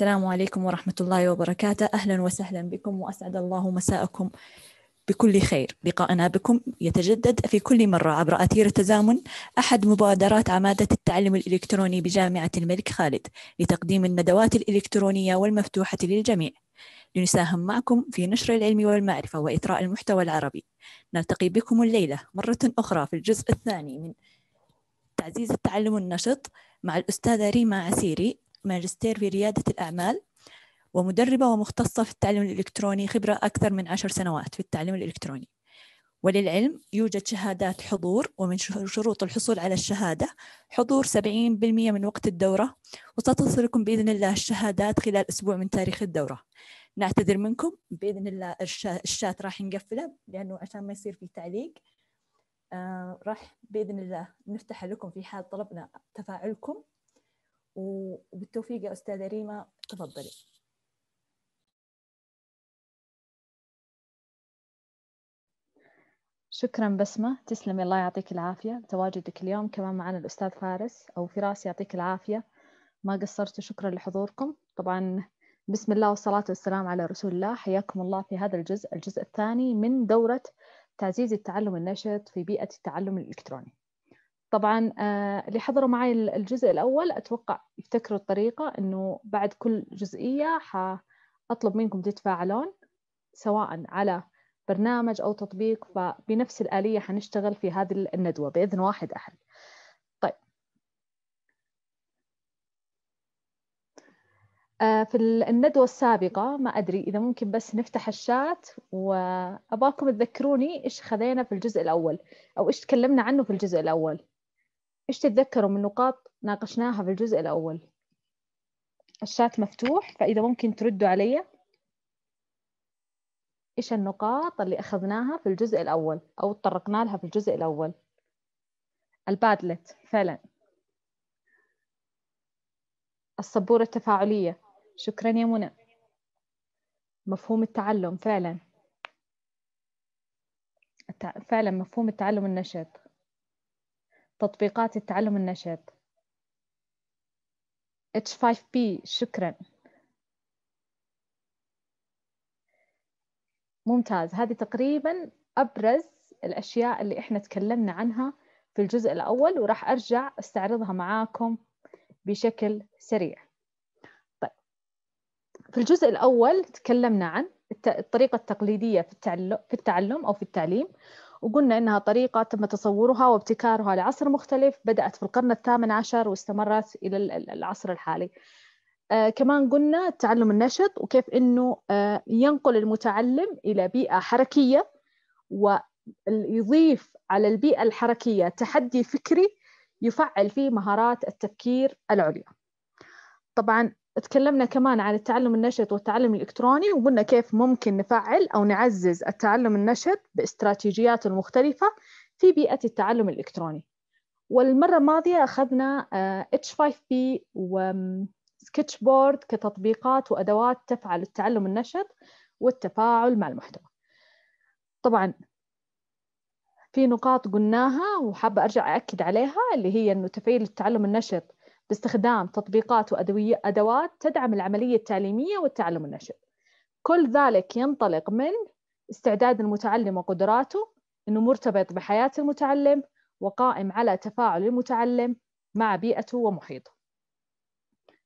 السلام عليكم ورحمة الله وبركاته أهلا وسهلا بكم وأسعد الله مساءكم بكل خير لقاءنا بكم يتجدد في كل مرة عبر أثير التزامن أحد مبادرات عمادة التعلم الإلكتروني بجامعة الملك خالد لتقديم الندوات الإلكترونية والمفتوحة للجميع لنساهم معكم في نشر العلم والمعرفة وإثراء المحتوى العربي نلتقي بكم الليلة مرة أخرى في الجزء الثاني من تعزيز التعلم النشط مع الأستاذة ريما عسيري ماجستير في ريادة الأعمال ومدربة ومختصة في التعليم الإلكتروني خبرة أكثر من عشر سنوات في التعليم الإلكتروني وللعلم يوجد شهادات حضور ومن شروط الحصول على الشهادة حضور 70% من وقت الدورة وستصلكم بإذن الله الشهادات خلال أسبوع من تاريخ الدورة نعتذر منكم بإذن الله الشات راح نقفله لأنه عشان ما يصير في تعليق آه راح بإذن الله نفتح لكم في حال طلبنا تفاعلكم وبالتوفيق يا أستاذة ريما تفضلي شكرا بسمة تسلم الله يعطيك العافية تواجدك اليوم كمان معنا الأستاذ فارس أو فراس يعطيك العافية ما قصرتوا شكرا لحضوركم طبعا بسم الله والصلاة والسلام على رسول الله حياكم الله في هذا الجزء الجزء الثاني من دورة تعزيز التعلم النشط في بيئة التعلم الإلكتروني طبعا آه، اللي حضروا معي الجزء الأول أتوقع يفتكروا الطريقة أنه بعد كل جزئية حأطلب منكم تتفاعلون سواء على برنامج أو تطبيق فبنفس الآلية حنشتغل في هذه الندوة بإذن واحد أحد طيب آه، في الندوة السابقة ما أدري إذا ممكن بس نفتح الشات وأباكم تذكروني إيش خذينا في الجزء الأول أو إيش تكلمنا عنه في الجزء الأول إيش تتذكروا من نقاط ناقشناها في الجزء الأول الشات مفتوح فإذا ممكن تردوا علي إيش النقاط اللي أخذناها في الجزء الأول أو تطرقنا لها في الجزء الأول البادلت فعلا السبورة التفاعلية شكرا يا منى مفهوم التعلم فعلا فعلا مفهوم التعلم النشط تطبيقات التعلم النشط H5P شكرا ممتاز هذه تقريبا أبرز الأشياء اللي إحنا تكلمنا عنها في الجزء الأول وراح أرجع أستعرضها معاكم بشكل سريع طيب في الجزء الأول تكلمنا عن الطريقة التقليدية في التعلم أو في التعليم وقلنا انها طريقه تم تصورها وابتكارها لعصر مختلف بدات في القرن الثامن عشر واستمرت الى العصر الحالي. آه كمان قلنا التعلم النشط وكيف انه آه ينقل المتعلم الى بيئه حركيه ويضيف على البيئه الحركيه تحدي فكري يفعل فيه مهارات التفكير العليا. طبعا تكلمنا كمان عن التعلم النشط والتعلم الإلكتروني وقلنا كيف ممكن نفعل أو نعزز التعلم النشط باستراتيجيات المختلفة في بيئة التعلم الإلكتروني والمرة الماضية أخذنا آه، H5P و بورد كتطبيقات وأدوات تفعل التعلم النشط والتفاعل مع المحتوى طبعا في نقاط قلناها وحابة أرجع أأكد عليها اللي هي أنه تفعيل التعلم النشط باستخدام تطبيقات وأدوات تدعم العملية التعليمية والتعلم النشئ كل ذلك ينطلق من استعداد المتعلم وقدراته أنه مرتبط بحياة المتعلم وقائم على تفاعل المتعلم مع بيئته ومحيطه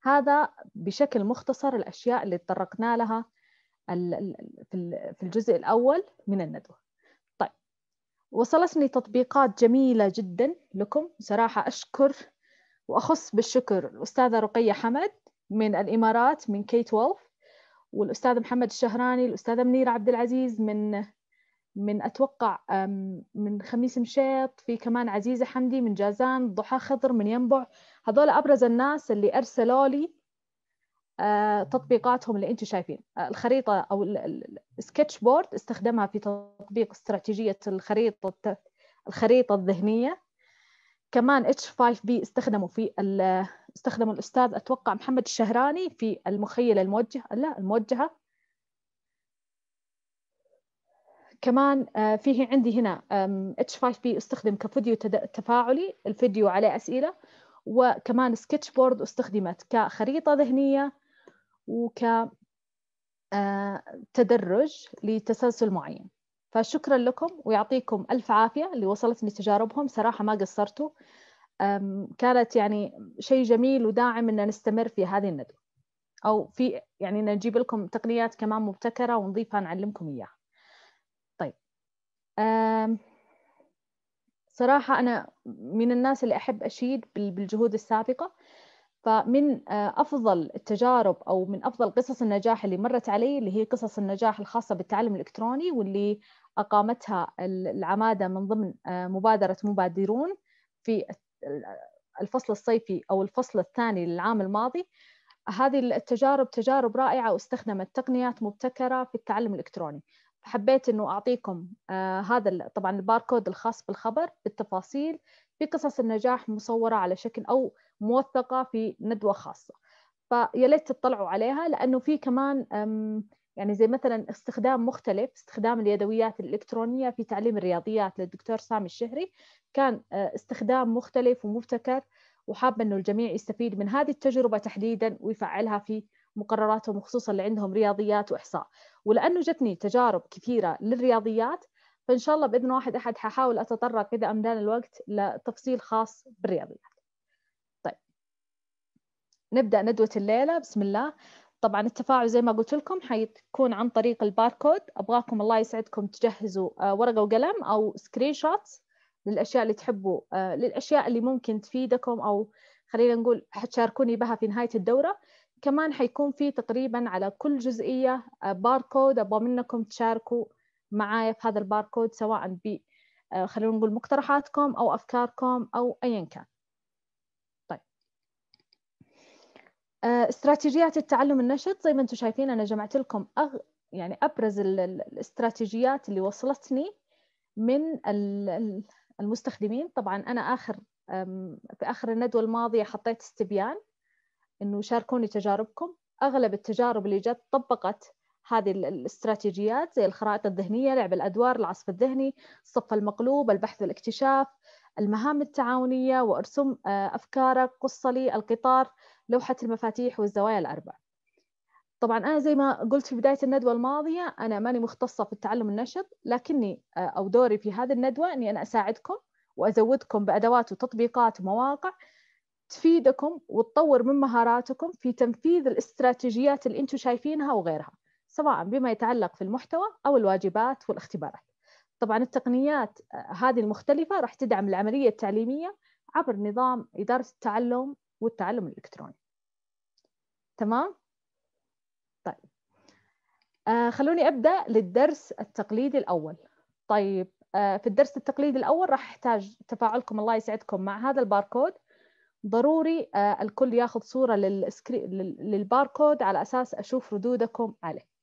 هذا بشكل مختصر الأشياء اللي تطرقنا لها في الجزء الأول من الندوة طيب وصلتني تطبيقات جميلة جدا لكم صراحة أشكر وأخص بالشكر الأستاذة رقية حمد من الإمارات من كي 12 والأستاذ محمد الشهراني الأستاذة منيرة عبد العزيز من من أتوقع من خميس مشيط في كمان عزيزة حمدي من جازان ضحى خضر من ينبع هذول أبرز الناس اللي أرسلوا لي آه، تطبيقاتهم اللي انتم شايفين الخريطه او السكتش بورد استخدمها في تطبيق استراتيجيه الخريطه الخريطه الذهنيه كمان اتش 5 بي استخدموا في استخدموا الاستاذ اتوقع محمد الشهراني في المخيله الموجهه لا الموجهه كمان آه، فيه عندي هنا اتش 5 بي استخدم كفيديو تفاعلي الفيديو عليه اسئله وكمان سكتش بورد استخدمت كخريطه ذهنيه وك آه، تدرج لتسلسل معين فشكرا لكم ويعطيكم ألف عافية اللي وصلتني تجاربهم صراحة ما قصرتوا كانت يعني شيء جميل وداعم أن نستمر في هذه الندوة أو في يعني نجيب لكم تقنيات كمان مبتكرة ونضيفها نعلمكم إياها طيب صراحة أنا من الناس اللي أحب أشيد بالجهود السابقة فمن أفضل التجارب أو من أفضل قصص النجاح اللي مرت علي اللي هي قصص النجاح الخاصة بالتعلم الإلكتروني واللي أقامتها العمادة من ضمن آه، مبادرة مبادرون في الفصل الصيفي أو الفصل الثاني للعام الماضي هذه التجارب تجارب رائعة واستخدمت تقنيات مبتكرة في التعلم الإلكتروني حبيت أنه أعطيكم آه، هذا طبعا الباركود الخاص بالخبر بالتفاصيل في قصص النجاح مصورة على شكل أو موثقة في ندوة خاصة فيا ليت تطلعوا عليها لأنه في كمان يعني زي مثلا استخدام مختلف استخدام اليدويات الإلكترونية في تعليم الرياضيات للدكتور سامي الشهري كان آه، استخدام مختلف ومبتكر وحابة أنه الجميع يستفيد من هذه التجربة تحديدا ويفعلها في مقرراتهم وخصوصا اللي عندهم رياضيات وإحصاء ولأنه جتني تجارب كثيرة للرياضيات فإن شاء الله بإذن واحد أحد ححاول أتطرق إذا أمدان الوقت لتفصيل خاص بالرياضيات طيب. نبدأ ندوة الليلة بسم الله طبعا التفاعل زي ما قلت لكم حيكون عن طريق الباركود ابغاكم الله يسعدكم تجهزوا آه، ورقه وقلم او سكرين شوتس للاشياء اللي تحبوا آه، للاشياء اللي ممكن تفيدكم او خلينا نقول حتشاركوني بها في نهايه الدوره كمان حيكون في تقريبا على كل جزئيه آه، باركود ابغى منكم تشاركوا معايا في هذا الباركود سواء ب خلينا نقول مقترحاتكم او افكاركم او ايا كان آه، استراتيجيات التعلم النشط زي ما انتم شايفين انا جمعت لكم أغ... يعني ابرز الاستراتيجيات اللي وصلتني من المستخدمين طبعا انا اخر في اخر الندوه الماضيه حطيت استبيان انه شاركوني تجاربكم اغلب التجارب اللي جت طبقت هذه الاستراتيجيات زي الخرائط الذهنيه لعب الادوار العصف الذهني الصف المقلوب البحث والاكتشاف المهام التعاونيه وارسم آه، افكارك قصه لي القطار لوحة المفاتيح والزوايا الأربع طبعا أنا زي ما قلت في بداية الندوة الماضية أنا ماني مختصة في التعلم النشط لكني آه، أو دوري في هذه الندوة أني أنا أساعدكم وأزودكم بأدوات وتطبيقات ومواقع تفيدكم وتطور من مهاراتكم في تنفيذ الاستراتيجيات اللي أنتم شايفينها وغيرها سواء بما يتعلق في المحتوى أو الواجبات والاختبارات طبعا التقنيات آه، هذه المختلفة راح تدعم العملية التعليمية عبر نظام إدارة التعلم والتعلم الإلكتروني تمام؟ طيب آه خلوني أبدأ للدرس التقليدي الأول طيب آه في الدرس التقليدي الأول راح أحتاج تفاعلكم الله يسعدكم مع هذا الباركود ضروري آه الكل ياخذ صورة للسكري... للباركود على أساس أشوف ردودكم عليه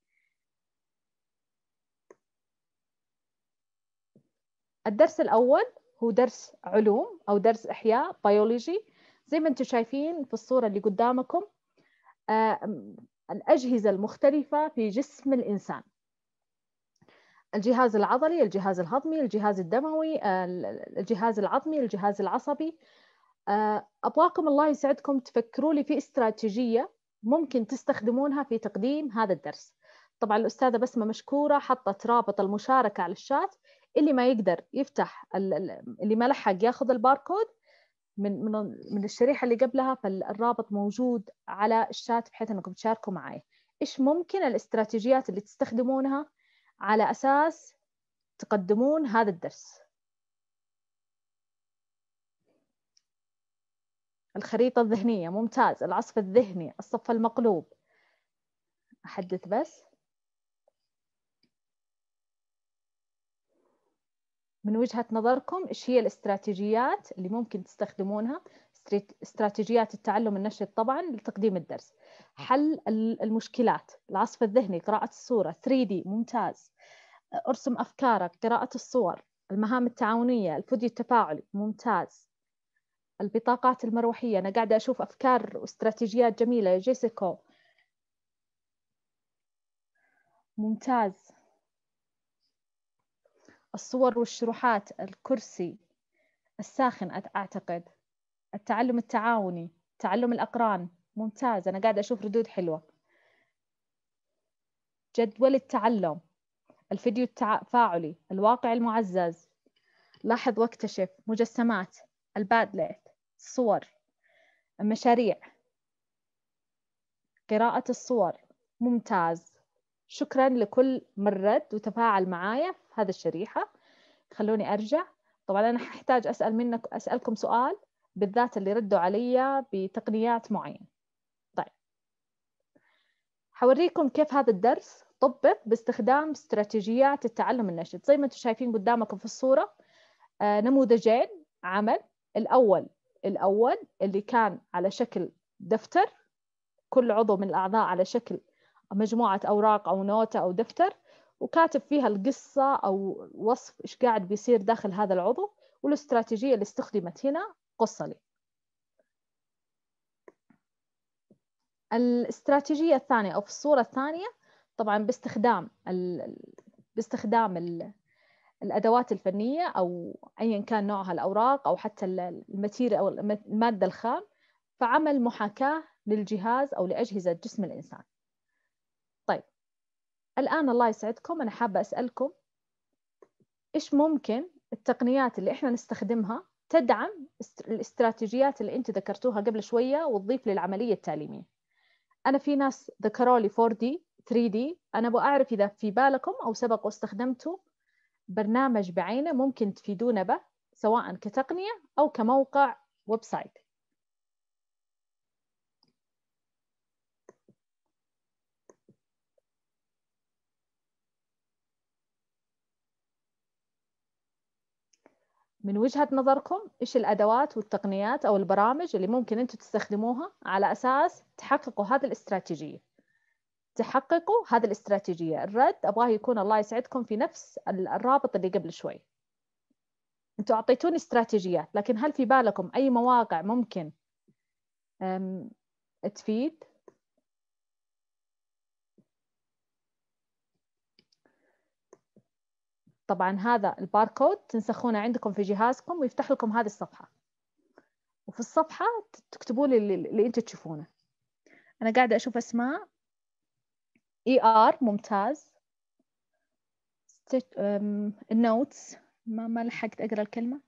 الدرس الأول هو درس علوم أو درس إحياء بيولوجي زي ما انتم شايفين في الصورة اللي قدامكم آه، الأجهزة المختلفة في جسم الإنسان الجهاز العضلي، الجهاز الهضمي، الجهاز الدموي، آه، الجهاز العظمي، الجهاز العصبي آه، أبغاكم الله يسعدكم تفكروا لي في استراتيجية ممكن تستخدمونها في تقديم هذا الدرس طبعا الأستاذة بسمة مشكورة حطت رابط المشاركة على الشات اللي ما يقدر يفتح اللي ما لحق ياخذ الباركود من من من الشريحه اللي قبلها فالرابط موجود على الشات بحيث انكم تشاركوا معي ايش ممكن الاستراتيجيات اللي تستخدمونها على اساس تقدمون هذا الدرس الخريطه الذهنيه ممتاز العصف الذهني الصف المقلوب احدث بس من وجهة نظركم إيش هي الاستراتيجيات اللي ممكن تستخدمونها استراتيجيات التعلم النشط طبعا لتقديم الدرس حل المشكلات العصف الذهني قراءة الصورة 3D ممتاز ارسم أفكارك قراءة الصور المهام التعاونية الفيديو التفاعلي ممتاز البطاقات المروحية أنا قاعدة أشوف أفكار واستراتيجيات جميلة جيسيكو ممتاز الصور والشروحات الكرسي الساخن أعتقد التعلم التعاوني تعلم الأقران ممتاز أنا قاعدة أشوف ردود حلوة جدول التعلم الفيديو التفاعلي الواقع المعزز لاحظ واكتشف مجسمات البادلت الصور المشاريع قراءة الصور ممتاز شكرا لكل من رد وتفاعل معايا هذا الشريحة خلوني أرجع طبعا أنا هحتاج أسأل منك أسألكم سؤال بالذات اللي ردوا علي بتقنيات معينة طيب حوريكم كيف هذا الدرس طبق باستخدام استراتيجيات التعلم النشط زي ما انتم شايفين قدامكم في الصورة آه، نموذجين عمل الأول الأول اللي كان على شكل دفتر كل عضو من الأعضاء على شكل مجموعة أوراق أو نوتة أو دفتر وكاتب فيها القصة أو وصف إيش قاعد بيصير داخل هذا العضو والاستراتيجية اللي استخدمت هنا قصة لي الاستراتيجية الثانية أو في الصورة الثانية طبعا باستخدام ال... باستخدام الـ الأدوات الفنية أو أيا كان نوعها الأوراق أو حتى الماتيريال أو المادة الخام فعمل محاكاة للجهاز أو لأجهزة جسم الإنسان الآن الله يسعدكم أنا حابة أسألكم إيش ممكن التقنيات اللي إحنا نستخدمها تدعم الاستراتيجيات اللي أنت ذكرتوها قبل شوية وتضيف للعملية التعليمية أنا في ناس ذكروا لي 4D 3D أنا أبغى أعرف إذا في بالكم أو سبق واستخدمتوا برنامج بعينه ممكن تفيدونا به سواء كتقنية أو كموقع ويب سايت من وجهة نظركم إيش الأدوات والتقنيات أو البرامج اللي ممكن أنتم تستخدموها على أساس تحققوا هذه الاستراتيجية تحققوا هذه الاستراتيجية الرد أبغاه يكون الله يسعدكم في نفس الرابط اللي قبل شوي أنتم أعطيتوني استراتيجيات لكن هل في بالكم أي مواقع ممكن تفيد طبعا هذا الباركود تنسخونه عندكم في جهازكم ويفتح لكم هذه الصفحة وفي الصفحة تكتبوا لي اللي, اللي انتم تشوفونه أنا قاعدة أشوف أسماء اي e ار ممتاز النوتس um, ما ما لحقت أقرأ الكلمة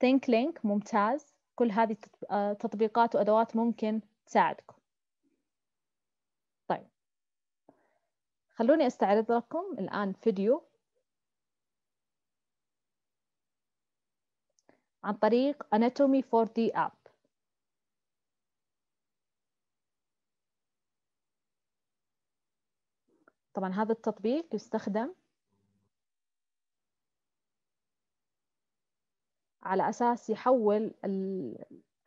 ثينك لينك ممتاز كل هذه آه، تطبيقات وأدوات ممكن تساعدكم طيب خلوني أستعرض لكم الآن فيديو عن طريق Anatomy 4D App طبعا هذا التطبيق يستخدم على أساس يحول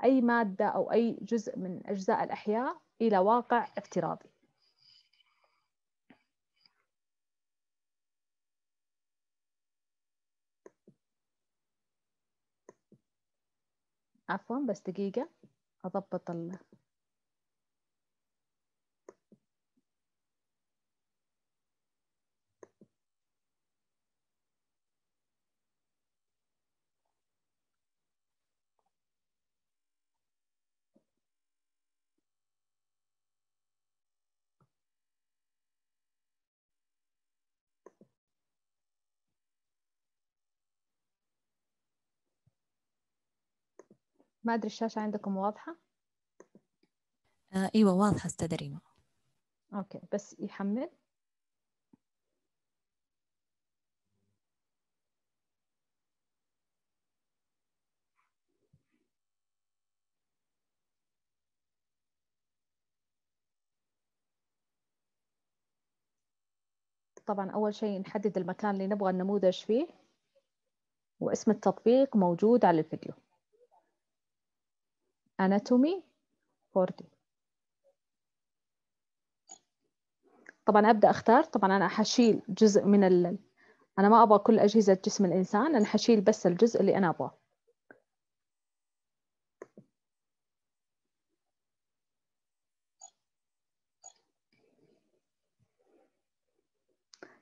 أي مادة أو أي جزء من أجزاء الأحياء إلى واقع افتراضي عفوا بس دقيقة أضبط ال ما أدري الشاشة عندكم واضحة؟ آه أيوة واضحة أستاذة ريما أوكي بس يحمل طبعا أول شيء نحدد المكان اللي نبغى النموذج فيه واسم التطبيق موجود على الفيديو anatomy 40 طبعا ابدا اختار طبعا انا حشيل جزء من ال... انا ما ابغى كل اجهزه جسم الانسان انا حشيل بس الجزء اللي انا ابغاه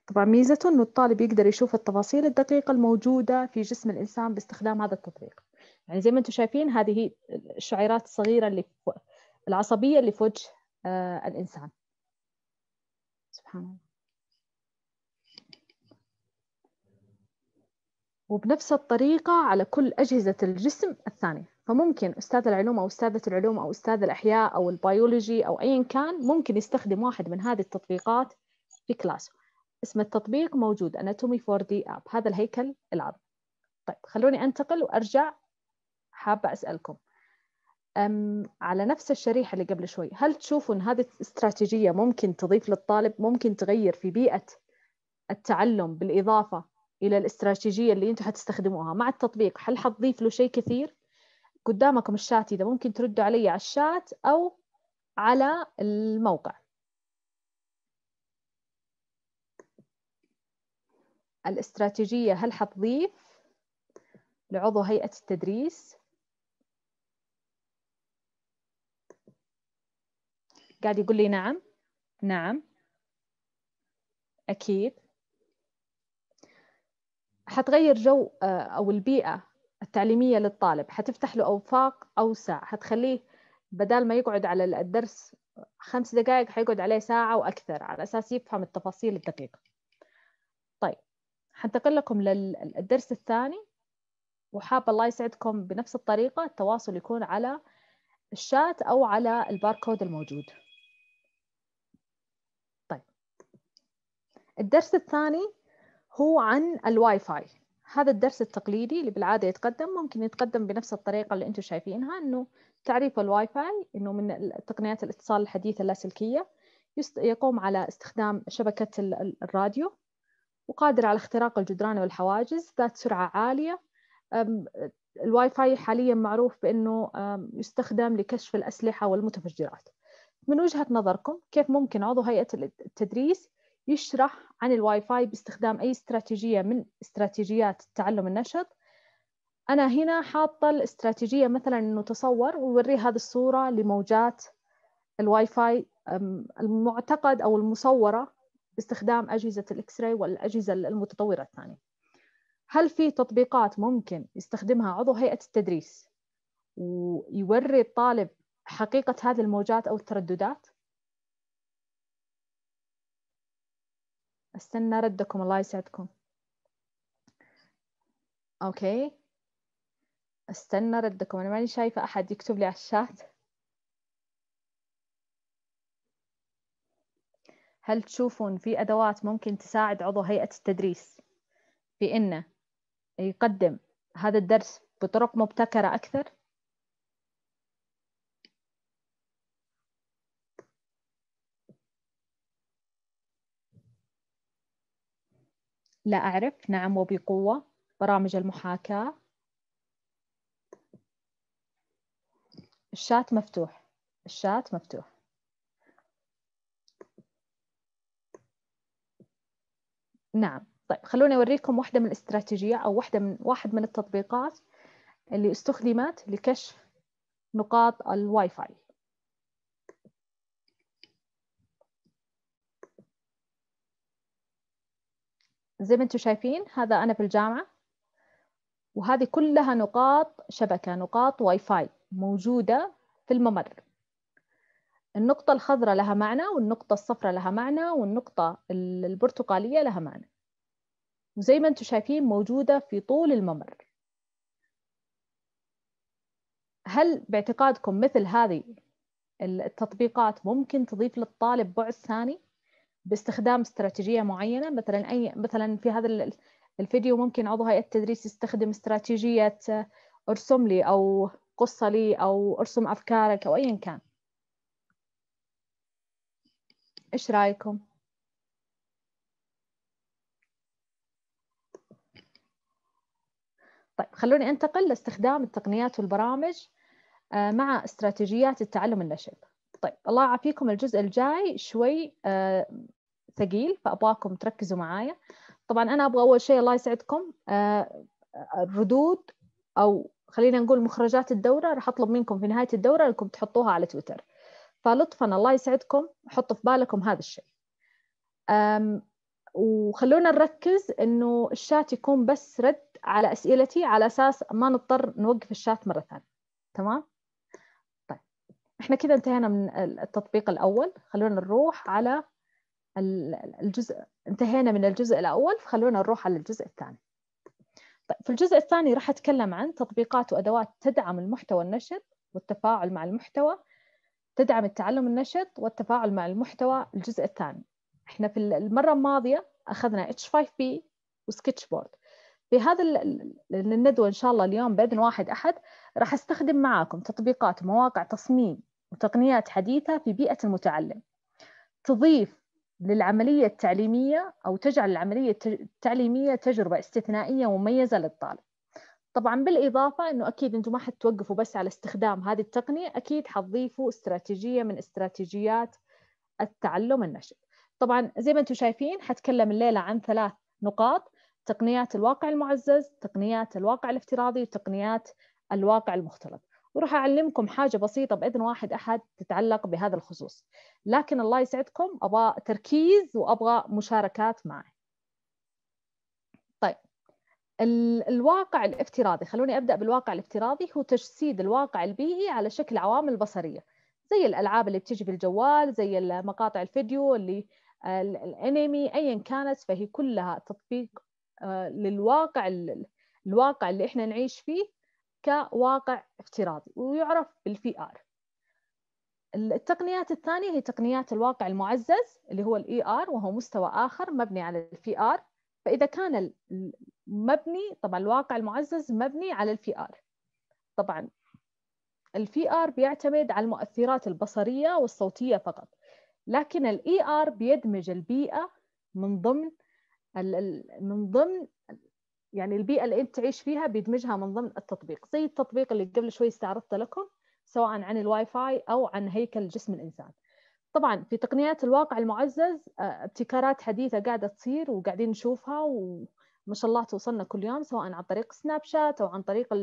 طبعا ميزته انه الطالب يقدر يشوف التفاصيل الدقيقه الموجوده في جسم الانسان باستخدام هذا التطبيق يعني زي ما انتم شايفين هذه الشعيرات الصغيره اللي في العصبيه اللي في وجه آه الانسان سبحان الله وبنفس الطريقة على كل أجهزة الجسم الثانية فممكن أستاذ العلوم أو أستاذة العلوم أو أستاذ الأحياء أو البيولوجي أو أيا كان ممكن يستخدم واحد من هذه التطبيقات في كلاسه اسم التطبيق موجود Anatomy 4D App هذا الهيكل العظمي طيب خلوني أنتقل وأرجع حابة أسألكم على نفس الشريحة اللي قبل شوي هل تشوفوا أن هذه الاستراتيجية ممكن تضيف للطالب ممكن تغير في بيئة التعلم بالإضافة إلى الاستراتيجية اللي أنتم حتستخدموها مع التطبيق هل حتضيف له شيء كثير؟ قدامكم الشات إذا ممكن تردوا علي على الشات أو على الموقع الاستراتيجية هل حتضيف لعضو هيئة التدريس قاعد يقول لي نعم نعم أكيد حتغير جو آه، أو البيئة التعليمية للطالب حتفتح له أوفاق أوسع حتخليه بدال ما يقعد على الدرس خمس دقائق حيقعد عليه ساعة وأكثر على أساس يفهم التفاصيل الدقيقة طيب حنتقل لكم للدرس الثاني وحاب الله يسعدكم بنفس الطريقة التواصل يكون على الشات أو على الباركود الموجود الدرس الثاني هو عن الواي فاي هذا الدرس التقليدي اللي بالعادة يتقدم ممكن يتقدم بنفس الطريقة اللي أنتم شايفينها أنه تعريف الواي فاي أنه من تقنيات الاتصال الحديثة اللاسلكية يقوم على استخدام شبكة الراديو وقادر على اختراق الجدران والحواجز ذات سرعة عالية الواي فاي حاليا معروف بأنه يستخدم لكشف الأسلحة والمتفجرات من وجهة نظركم كيف ممكن عضو هيئة التدريس يشرح عن الواي فاي باستخدام أي استراتيجية من استراتيجيات التعلم النشط أنا هنا حاطة الاستراتيجية مثلا أنه تصور ووري هذه الصورة لموجات الواي فاي المعتقد أو المصورة باستخدام أجهزة الإكس راي والأجهزة المتطورة الثانية هل في تطبيقات ممكن يستخدمها عضو هيئة التدريس ويوري الطالب حقيقة هذه الموجات أو الترددات استنى ردكم الله يسعدكم اوكي استنى ردكم انا ماني شايفه احد يكتب لي على الشات هل تشوفون في ادوات ممكن تساعد عضو هيئه التدريس في انه يقدم هذا الدرس بطرق مبتكره اكثر لا أعرف نعم وبقوة برامج المحاكاة الشات مفتوح الشات مفتوح نعم طيب خلوني أوريكم واحدة من الاستراتيجية أو واحدة من واحد من التطبيقات اللي استخدمت لكشف نقاط الواي فاي زي ما انتم شايفين هذا أنا في الجامعة وهذه كلها نقاط شبكة نقاط واي فاي موجودة في الممر النقطة الخضراء لها معنى والنقطة الصفراء لها معنى والنقطة البرتقالية لها معنى وزي ما انتم شايفين موجودة في طول الممر هل باعتقادكم مثل هذه التطبيقات ممكن تضيف للطالب بعد ثاني باستخدام استراتيجيه معينه مثلا اي مثلا في هذا الفيديو ممكن عضو هيئه التدريس يستخدم استراتيجيه ارسم لي او قصه لي او ارسم افكارك او ايا كان ايش رايكم طيب خلوني انتقل لاستخدام التقنيات والبرامج آه، مع استراتيجيات التعلم النشط طيب الله يعافيكم الجزء الجاي شوي آه، ثقيل فابغاكم تركزوا معايا طبعا انا ابغى اول شيء الله يسعدكم آه، الردود او خلينا نقول مخرجات الدوره راح اطلب منكم في نهايه الدوره انكم تحطوها على تويتر فلطفا الله يسعدكم حطوا في بالكم هذا الشيء وخلونا نركز انه الشات يكون بس رد على اسئلتي على اساس ما نضطر نوقف الشات مره ثانيه تمام طيب احنا كذا انتهينا من التطبيق الاول خلونا نروح على الجزء انتهينا من الجزء الأول فخلونا نروح على الجزء الثاني طيب في الجزء الثاني راح أتكلم عن تطبيقات وأدوات تدعم المحتوى النشط والتفاعل مع المحتوى تدعم التعلم النشط والتفاعل مع المحتوى الجزء الثاني احنا في المرة الماضية أخذنا H5P وسكتش بورد في هذا الندوة إن شاء الله اليوم بإذن واحد أحد راح أستخدم معاكم تطبيقات ومواقع تصميم وتقنيات حديثة في بيئة المتعلم تضيف للعملية التعليمية أو تجعل العملية التعليمية تجربة استثنائية ومميزة للطالب طبعا بالإضافة أنه أكيد أنتم ما حتوقفوا بس على استخدام هذه التقنية أكيد حتضيفوا استراتيجية من استراتيجيات التعلم النشط طبعا زي ما أنتم شايفين حتكلم الليلة عن ثلاث نقاط تقنيات الواقع المعزز تقنيات الواقع الافتراضي وتقنيات الواقع المختلط وراح أعلمكم حاجة بسيطة بإذن واحد أحد تتعلق بهذا الخصوص لكن الله يسعدكم أبغى تركيز وأبغى مشاركات معي طيب الواقع الافتراضي خلوني أبدأ بالواقع الافتراضي هو تجسيد الواقع البيئي على شكل عوامل بصرية زي الألعاب اللي بتجي بالجوال زي مقاطع الفيديو اللي آه، الانمي ايا كانت فهي كلها تطبيق آه، للواقع الواقع اللي احنا نعيش فيه كواقع افتراضي ويعرف بالفي ار التقنيات الثانيه هي تقنيات الواقع المعزز اللي هو الاي ار وهو مستوى اخر مبني على الفي ار فاذا كان مبني طبعا الواقع المعزز مبني على الفي ار طبعا الفي ار بيعتمد على المؤثرات البصريه والصوتيه فقط لكن الاي ار بيدمج البيئه من ضمن من ضمن يعني البيئة اللي أنت تعيش فيها بيدمجها من ضمن التطبيق زي التطبيق اللي قبل شوي استعرضته لكم سواء عن الواي فاي أو عن هيكل جسم الإنسان طبعا في تقنيات الواقع المعزز آه، ابتكارات حديثة قاعدة تصير وقاعدين نشوفها وما شاء الله توصلنا كل يوم سواء عن طريق سناب شات أو عن طريق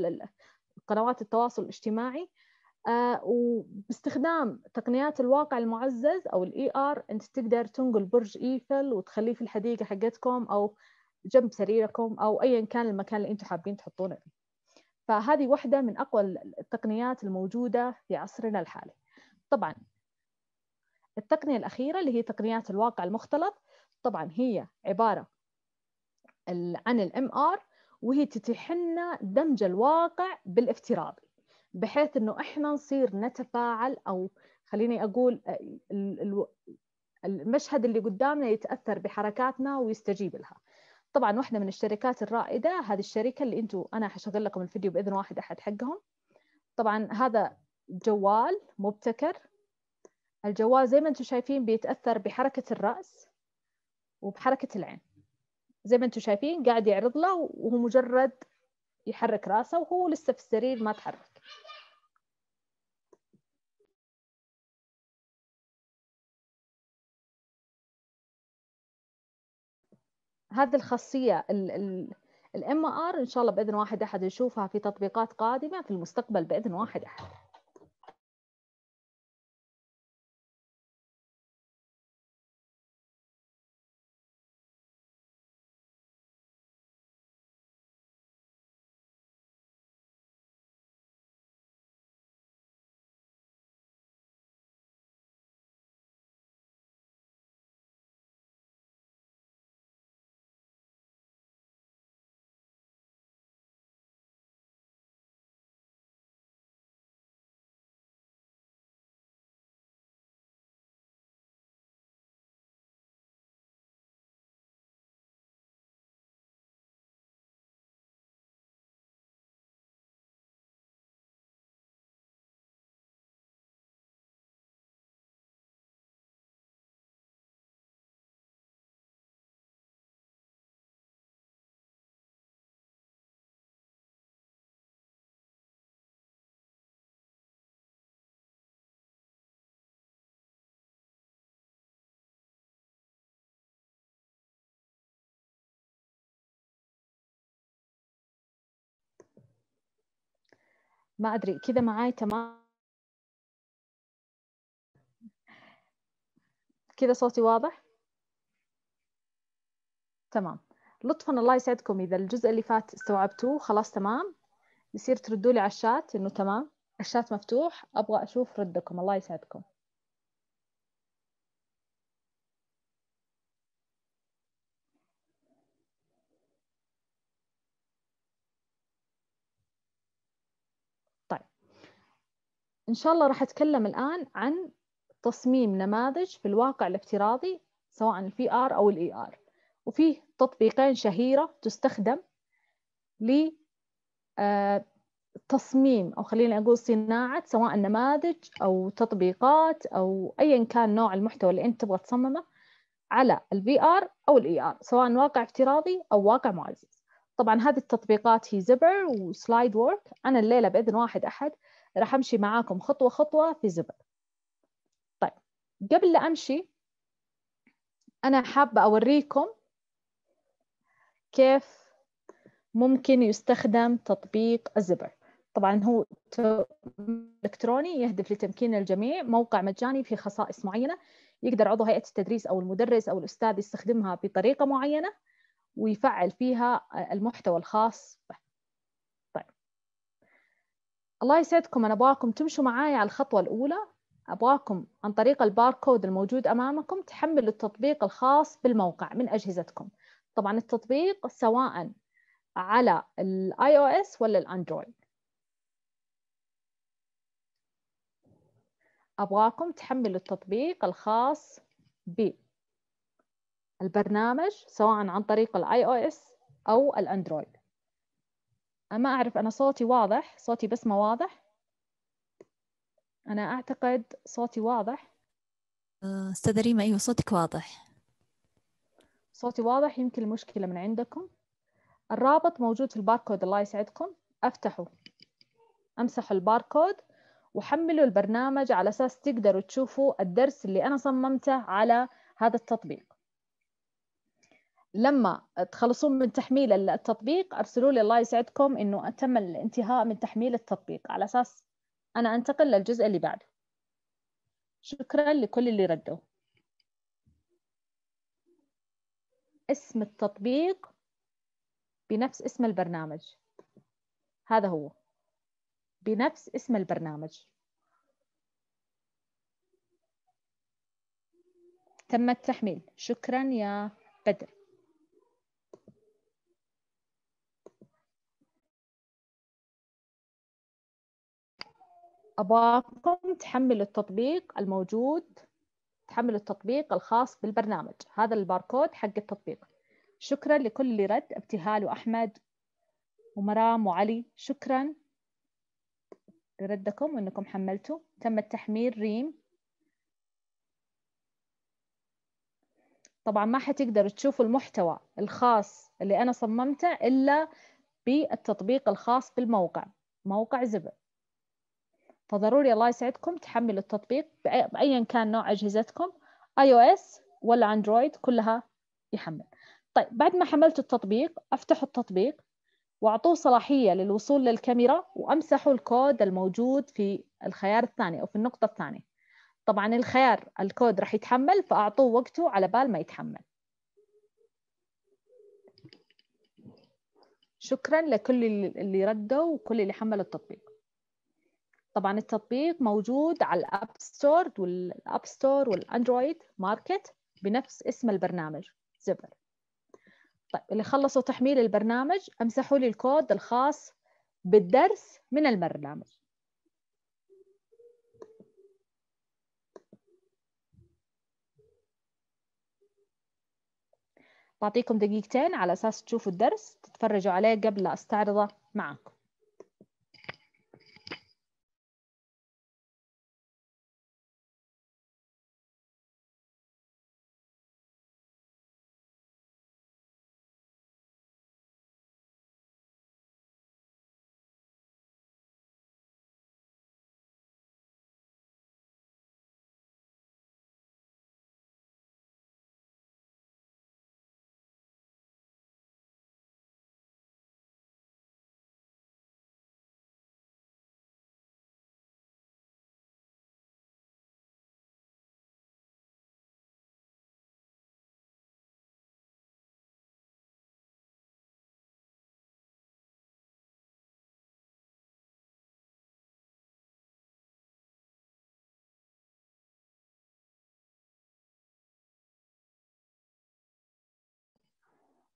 قنوات التواصل الاجتماعي آه، وباستخدام تقنيات الواقع المعزز او الاي ار e انت تقدر تنقل برج ايفل وتخليه في الحديقه حقتكم او جنب سريركم أو أيا كان المكان اللي أنتم حابين تحطونه فيه فهذه واحدة من أقوى التقنيات الموجودة في عصرنا الحالي طبعا التقنية الأخيرة اللي هي تقنيات الواقع المختلط طبعا هي عبارة عن الام ار وهي تتيح لنا دمج الواقع بالافتراضي بحيث انه احنا نصير نتفاعل او خليني اقول المشهد اللي قدامنا يتاثر بحركاتنا ويستجيب لها طبعا واحده من الشركات الرائده هذه الشركه اللي انتم انا حشغل لكم الفيديو باذن واحد احد حقهم طبعا هذا جوال مبتكر الجوال زي ما انتم شايفين بيتاثر بحركه الراس وبحركه العين زي ما انتم شايفين قاعد يعرض له وهو مجرد يحرك راسه وهو لسه في السرير ما تحرك هذه الخاصيه الام ار ان شاء الله باذن واحد احد نشوفها في تطبيقات قادمه في المستقبل باذن واحد احد ما ادري كذا معاي تمام كذا صوتي واضح تمام لطفا الله يسعدكم اذا الجزء اللي فات استوعبتوه خلاص تمام يصير تردوا لي على الشات انه تمام الشات مفتوح ابغى اشوف ردكم الله يسعدكم إن شاء الله راح أتكلم الآن عن تصميم نماذج في الواقع الافتراضي سواء الفي آر أو الإي آر e وفيه تطبيقين شهيرة تستخدم لتصميم آه، أو خلينا أقول صناعة سواء نماذج أو تطبيقات أو أيا كان نوع المحتوى اللي أنت تبغى تصممه على الفي آر أو الإي آر e سواء واقع افتراضي أو واقع معزز طبعا هذه التطبيقات هي زبر وسلايد وورك أنا الليلة بإذن واحد أحد راح امشي معاكم خطوه خطوه في زبر طيب قبل لا امشي انا حابه اوريكم كيف ممكن يستخدم تطبيق الزبر طبعا هو الكتروني يهدف لتمكين الجميع موقع مجاني في خصائص معينه يقدر عضو هيئه التدريس او المدرس او الاستاذ يستخدمها بطريقه معينه ويفعل فيها المحتوى الخاص به الله يسعدكم أنا أبغاكم تمشوا معايا على الخطوة الأولى أبغاكم عن طريق الباركود الموجود أمامكم تحملوا التطبيق الخاص بالموقع من أجهزتكم طبعا التطبيق سواء على الاي او اس ولا الاندرويد ابغاكم تحملوا التطبيق الخاص بالبرنامج سواء عن طريق الاي او اس او الاندرويد ما أعرف أنا صوتي واضح صوتي بسمة واضح أنا أعتقد صوتي واضح آه، أستاذة ريما أيوة صوتك واضح صوتي واضح يمكن المشكلة من عندكم الرابط موجود في الباركود الله يسعدكم افتحوا امسحوا الباركود وحملوا البرنامج على أساس تقدروا تشوفوا الدرس اللي أنا صممته على هذا التطبيق لما تخلصون من تحميل التطبيق ارسلوا لي الله يسعدكم انه تم الانتهاء من تحميل التطبيق على اساس انا انتقل للجزء اللي بعده شكرا لكل اللي ردوا اسم التطبيق بنفس اسم البرنامج هذا هو بنفس اسم البرنامج تم التحميل شكرا يا بدر أباكم تحملوا التطبيق الموجود تحملوا التطبيق الخاص بالبرنامج هذا الباركود حق التطبيق شكرا لكل اللي رد ابتهال وأحمد ومرام وعلي شكرا لردكم وأنكم حملتوا تم التحميل ريم طبعا ما حتقدروا تشوفوا المحتوى الخاص اللي أنا صممته إلا بالتطبيق الخاص بالموقع موقع زبر فضروري الله يسعدكم تحملوا التطبيق بأيا كان نوع أجهزتكم اي او اس ولا اندرويد كلها يحمل طيب بعد ما حملت التطبيق افتحوا التطبيق واعطوه صلاحيه للوصول للكاميرا وامسحوا الكود الموجود في الخيار الثاني او في النقطه الثانيه طبعا الخيار الكود راح يتحمل فاعطوه وقته على بال ما يتحمل شكرا لكل اللي ردوا وكل اللي حملوا التطبيق طبعا التطبيق موجود على الاب ستور والاب ستور والاندرويد ماركت بنفس اسم البرنامج زبر طيب اللي خلصوا تحميل البرنامج امسحوا لي الكود الخاص بالدرس من البرنامج بعطيكم دقيقتين على أساس تشوفوا الدرس تتفرجوا عليه قبل أستعرضه معكم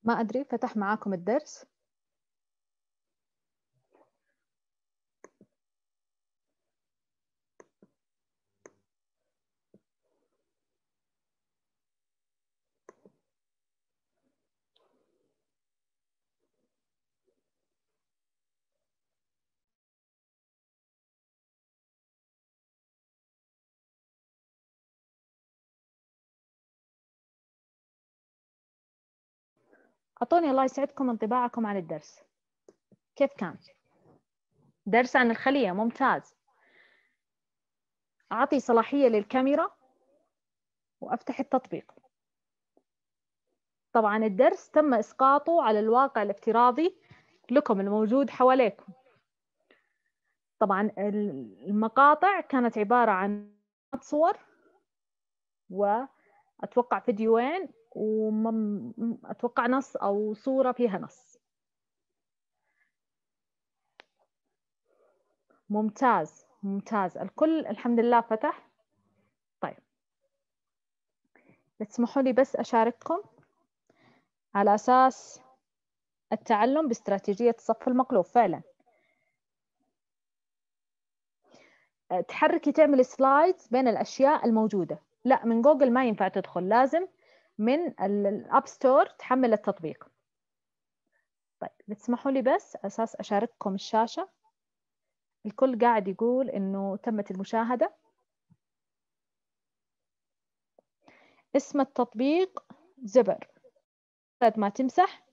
ما أدري فتح معاكم الدرس أعطوني الله يسعدكم انطباعكم عن الدرس كيف كان؟ درس عن الخلية ممتاز أعطي صلاحية للكاميرا وأفتح التطبيق طبعا الدرس تم إسقاطه على الواقع الافتراضي لكم الموجود حواليكم طبعا المقاطع كانت عبارة عن صور وأتوقع فيديوين وأتوقع نص أو صورة فيها نص ممتاز ممتاز الكل الحمد لله فتح طيب تسمحوا لي بس أشارككم على أساس التعلم باستراتيجية الصف المقلوب فعلا تحركي تعملي سلايدز بين الأشياء الموجودة لا من جوجل ما ينفع تدخل لازم من الاب ستور تحمل التطبيق طيب بتسمحوا لي بس اساس اشارككم الشاشه الكل قاعد يقول انه تمت المشاهده اسم التطبيق زبر بعد ما تمسح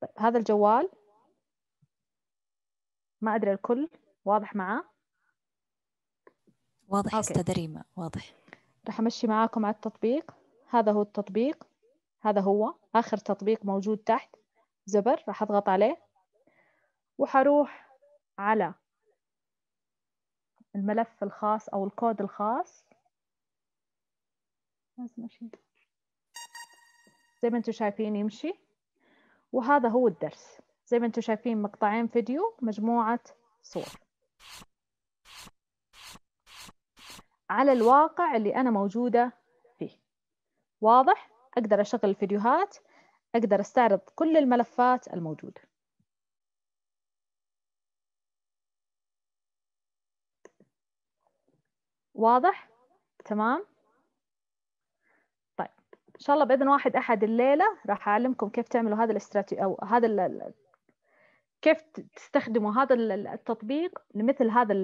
طيب هذا الجوال ما أدري الكل واضح معاه؟ واضح استاذ ريما واضح راح أمشي معاكم على التطبيق هذا هو التطبيق هذا هو آخر تطبيق موجود تحت زبر راح أضغط عليه وحروح على الملف الخاص أو الكود الخاص لازم أشيل زي ما انتم شايفين يمشي وهذا هو الدرس زي ما انتم شايفين مقطعين فيديو مجموعة صور على الواقع اللي أنا موجودة فيه واضح؟ أقدر أشغل الفيديوهات أقدر أستعرض كل الملفات الموجودة واضح؟ تمام؟ طيب إن شاء الله بإذن واحد أحد الليلة راح أعلمكم كيف تعملوا هذا الاستراتيجي أو هذا كيف تستخدموا هذا التطبيق لمثل هذا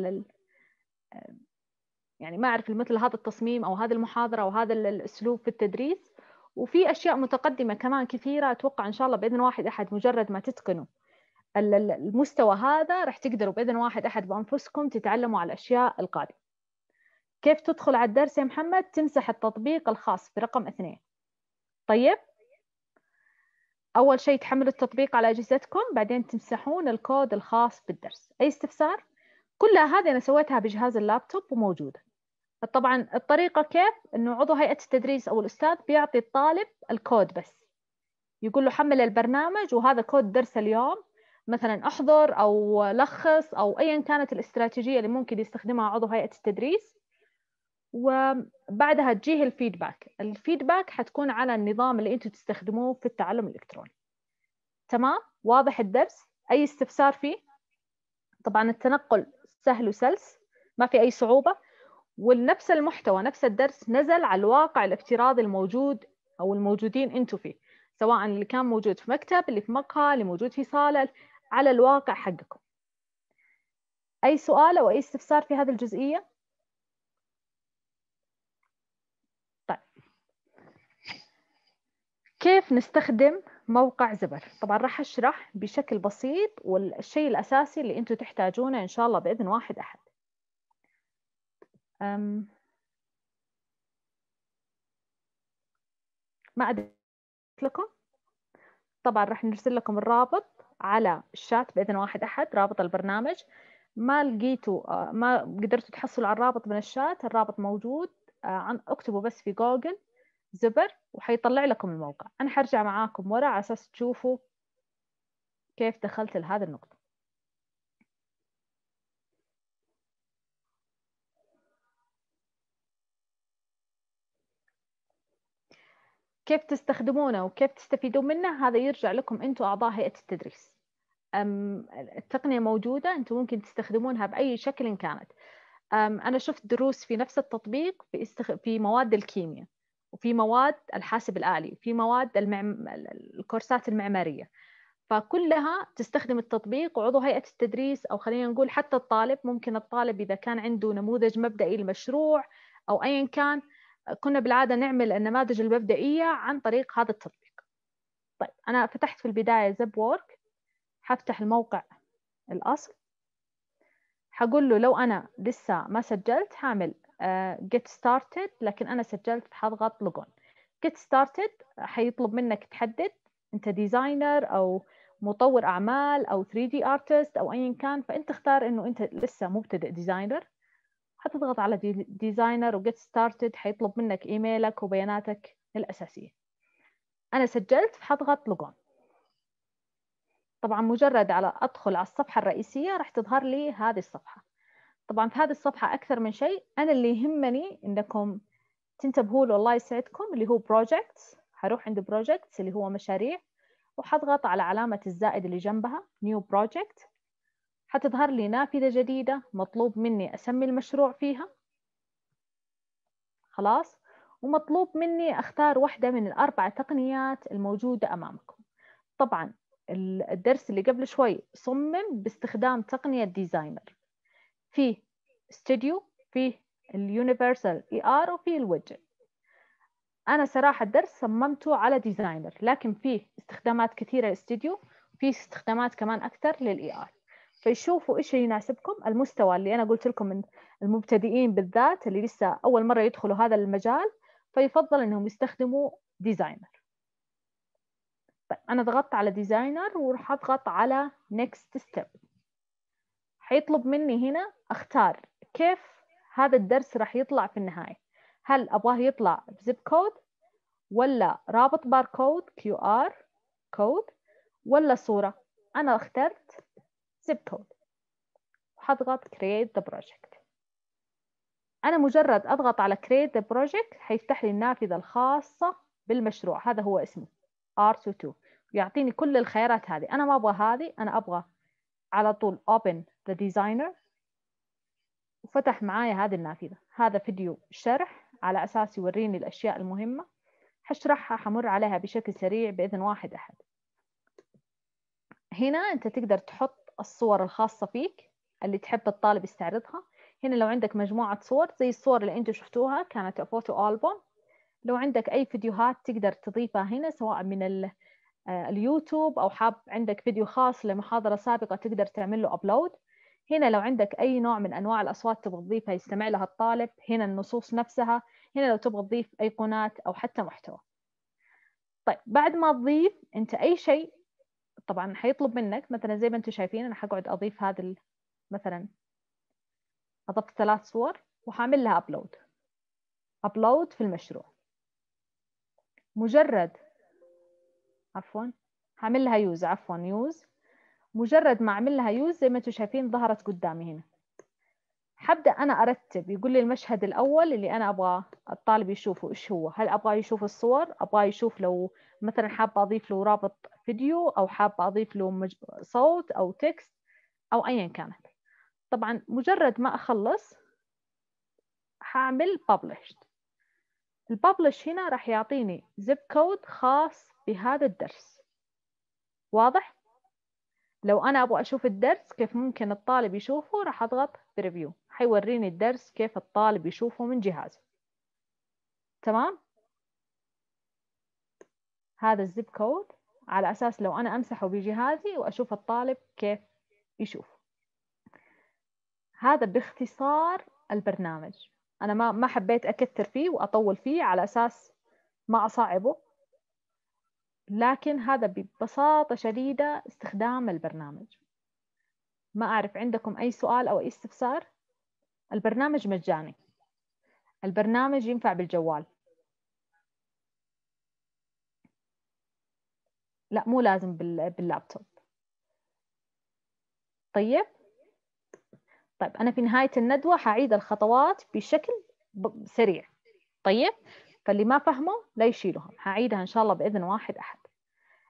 يعني ما اعرف مثل هذا التصميم او هذه المحاضره او هذا الاسلوب في التدريس وفي اشياء متقدمه كمان كثيره اتوقع ان شاء الله باذن واحد احد مجرد ما تتقنوا المستوى هذا راح تقدروا باذن واحد احد بانفسكم تتعلموا على الاشياء القادمه كيف تدخل على الدرس يا محمد تمسح التطبيق الخاص برقم اثنين طيب أول شيء تحملوا التطبيق على أجهزتكم بعدين تمسحون الكود الخاص بالدرس أي استفسار كلها هذه أنا سويتها بجهاز اللابتوب وموجودة طبعا الطريقة كيف أنه عضو هيئة التدريس أو الأستاذ بيعطي الطالب الكود بس يقول له حمل البرنامج وهذا كود درس اليوم مثلا احضر او لخص او ايا كانت الاستراتيجيه اللي ممكن يستخدمها عضو هيئه التدريس وبعدها تجيه الفيدباك الفيدباك حتكون على النظام اللي انتم تستخدموه في التعلم الالكتروني تمام واضح الدرس اي استفسار فيه طبعا التنقل سهل وسلس ما في اي صعوبه ونفس المحتوى نفس الدرس نزل على الواقع الافتراضي الموجود او الموجودين انتم فيه سواء اللي كان موجود في مكتب اللي في مقهى اللي موجود في صاله على الواقع حقكم اي سؤال او اي استفسار في هذه الجزئيه كيف نستخدم موقع زبر طبعا راح اشرح بشكل بسيط والشيء الاساسي اللي انتم تحتاجونه ان شاء الله باذن واحد احد أم ما ادري لكم طبعا راح نرسل لكم الرابط على الشات باذن واحد احد رابط البرنامج ما لقيتوا آه، ما قدرتوا تحصلوا على الرابط من الشات الرابط موجود آه، اكتبوا بس في جوجل زبر وحيطلع لكم الموقع أنا حرجع معاكم ورا على أساس تشوفوا كيف دخلت لهذه النقطة كيف تستخدمونه وكيف تستفيدون منه هذا يرجع لكم أنتم أعضاء هيئة التدريس التقنية موجودة أنتم ممكن تستخدمونها بأي شكل كانت أنا شفت دروس في نفس التطبيق في, استخ... في مواد الكيمياء وفي مواد الحاسب الآلي وفي مواد المعم... الكورسات المعمارية فكلها تستخدم التطبيق وعضو هيئة التدريس أو خلينا نقول حتى الطالب ممكن الطالب إذا كان عنده نموذج مبدئي لمشروع أو أيا كان كنا بالعادة نعمل النماذج المبدئية عن طريق هذا التطبيق طيب أنا فتحت في البداية زب وورك حفتح الموقع الأصل حقول له لو أنا لسه ما سجلت هعمل جيت آه، ستارتد لكن انا سجلت حضغط لوجون جيت ستارتد حيطلب منك تحدد انت ديزاينر او مطور اعمال او 3 دي ارتست او ايا كان فانت اختار انه انت لسه مبتدئ ديزاينر حتضغط على ديزاينر وجيت ستارتد حيطلب منك ايميلك وبياناتك الاساسيه انا سجلت حضغط لوجون طبعا مجرد على ادخل على الصفحه الرئيسيه راح تظهر لي هذه الصفحه طبعا في هذه الصفحة أكثر من شيء أنا اللي يهمني إنكم تنتبهوا له الله يسعدكم اللي هو projects هروح عند projects اللي هو مشاريع وحضغط على علامة الزائد اللي جنبها new project حتظهر لي نافذة جديدة مطلوب مني أسمي المشروع فيها خلاص ومطلوب مني أختار واحدة من الأربع تقنيات الموجودة أمامكم طبعا الدرس اللي قبل شوي صمم باستخدام تقنية ديزاينر فيه استوديو فيه اليونيفرسال اي ار وفيه الوجه انا صراحه الدرس صممته على ديزاينر لكن فيه استخدامات كثيره للاستوديو وفيه استخدامات كمان اكثر للاي ار e فيشوفوا ايش يناسبكم المستوى اللي انا قلت لكم من المبتدئين بالذات اللي لسه اول مره يدخلوا هذا المجال فيفضل انهم يستخدموا ديزاينر طيب انا ضغطت على ديزاينر وراح اضغط على next step حيطلب مني هنا اختار كيف هذا الدرس راح يطلع في النهايه هل ابغاه يطلع بزيب كود ولا رابط باركود كيو ار كود ولا صوره انا اخترت زيب كود وحضغط كرييت ذا بروجكت انا مجرد اضغط على كرييت ذا بروجكت حيفتح لي النافذه الخاصه بالمشروع هذا هو اسمه ار 22 يعطيني كل الخيارات هذه انا ما ابغى هذه انا ابغى على طول اوبن the designer وفتح معايا هذه النافذة هذا فيديو شرح على أساس يوريني الأشياء المهمة هشرحها حمر عليها بشكل سريع بإذن واحد أحد هنا أنت تقدر تحط الصور الخاصة فيك اللي تحب الطالب يستعرضها هنا لو عندك مجموعة صور زي الصور اللي أنتوا شفتوها كانت فوتو ألبوم لو عندك أي فيديوهات تقدر تضيفها هنا سواء من آه، اليوتيوب أو حاب عندك فيديو خاص لمحاضرة سابقة تقدر تعمل له أبلود هنا لو عندك أي نوع من أنواع الأصوات تبغى تضيفها يستمع لها الطالب هنا النصوص نفسها هنا لو تبغى تضيف أيقونات أو حتى محتوى طيب بعد ما تضيف أنت أي شيء طبعا حيطلب منك مثلا زي ما أنتم شايفين أنا حقعد أضيف هذا مثلا أضفت ثلاث صور وحعمل لها أبلود أبلود في المشروع مجرد عفوا حامل لها يوز عفوا يوز مجرد ما أعمل لها يوز زي ما أنتم شايفين ظهرت قدامي هنا حبدأ أنا أرتب يقول لي المشهد الأول اللي أنا أبغى الطالب يشوفه إيش هو هل أبغى يشوف الصور أبغى يشوف لو مثلا حابة أضيف له رابط فيديو أو حابة أضيف له مج... صوت أو تكست أو أيا كانت طبعا مجرد ما أخلص هعمل ببلش الببلش هنا راح يعطيني زب كود خاص بهذا الدرس واضح؟ لو أنا أبغى أشوف الدرس كيف ممكن الطالب يشوفه راح أضغط بريفيو حيوريني الدرس كيف الطالب يشوفه من جهازه تمام هذا الزب كود على أساس لو أنا أمسحه بجهازي وأشوف الطالب كيف يشوف هذا باختصار البرنامج أنا ما ما حبيت أكثر فيه وأطول فيه على أساس ما أصعبه لكن هذا ببساطة شديدة استخدام البرنامج ما أعرف عندكم أي سؤال أو أي استفسار البرنامج مجاني البرنامج ينفع بالجوال لا مو لازم باللابتوب طيب طيب أنا في نهاية الندوة حعيد الخطوات بشكل سريع طيب فاللي ما فهمه لا يشيلهم هعيدها إن شاء الله بإذن واحد أحد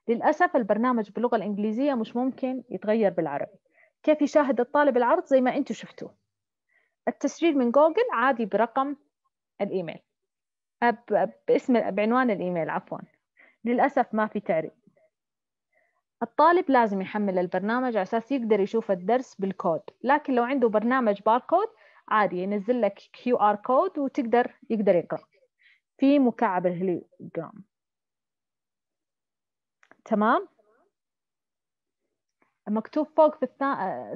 للأسف البرنامج باللغة الإنجليزية مش ممكن يتغير بالعربي كيف يشاهد الطالب العرض زي ما أنتم شفتوا التسجيل من جوجل عادي برقم الإيميل باسم بعنوان الإيميل عفوا للأسف ما في تعريف الطالب لازم يحمل البرنامج على أساس يقدر يشوف الدرس بالكود لكن لو عنده برنامج باركود عادي ينزل لك QR كود وتقدر يقدر يقرأ في مكعب الهليجرام تمام مكتوب فوق في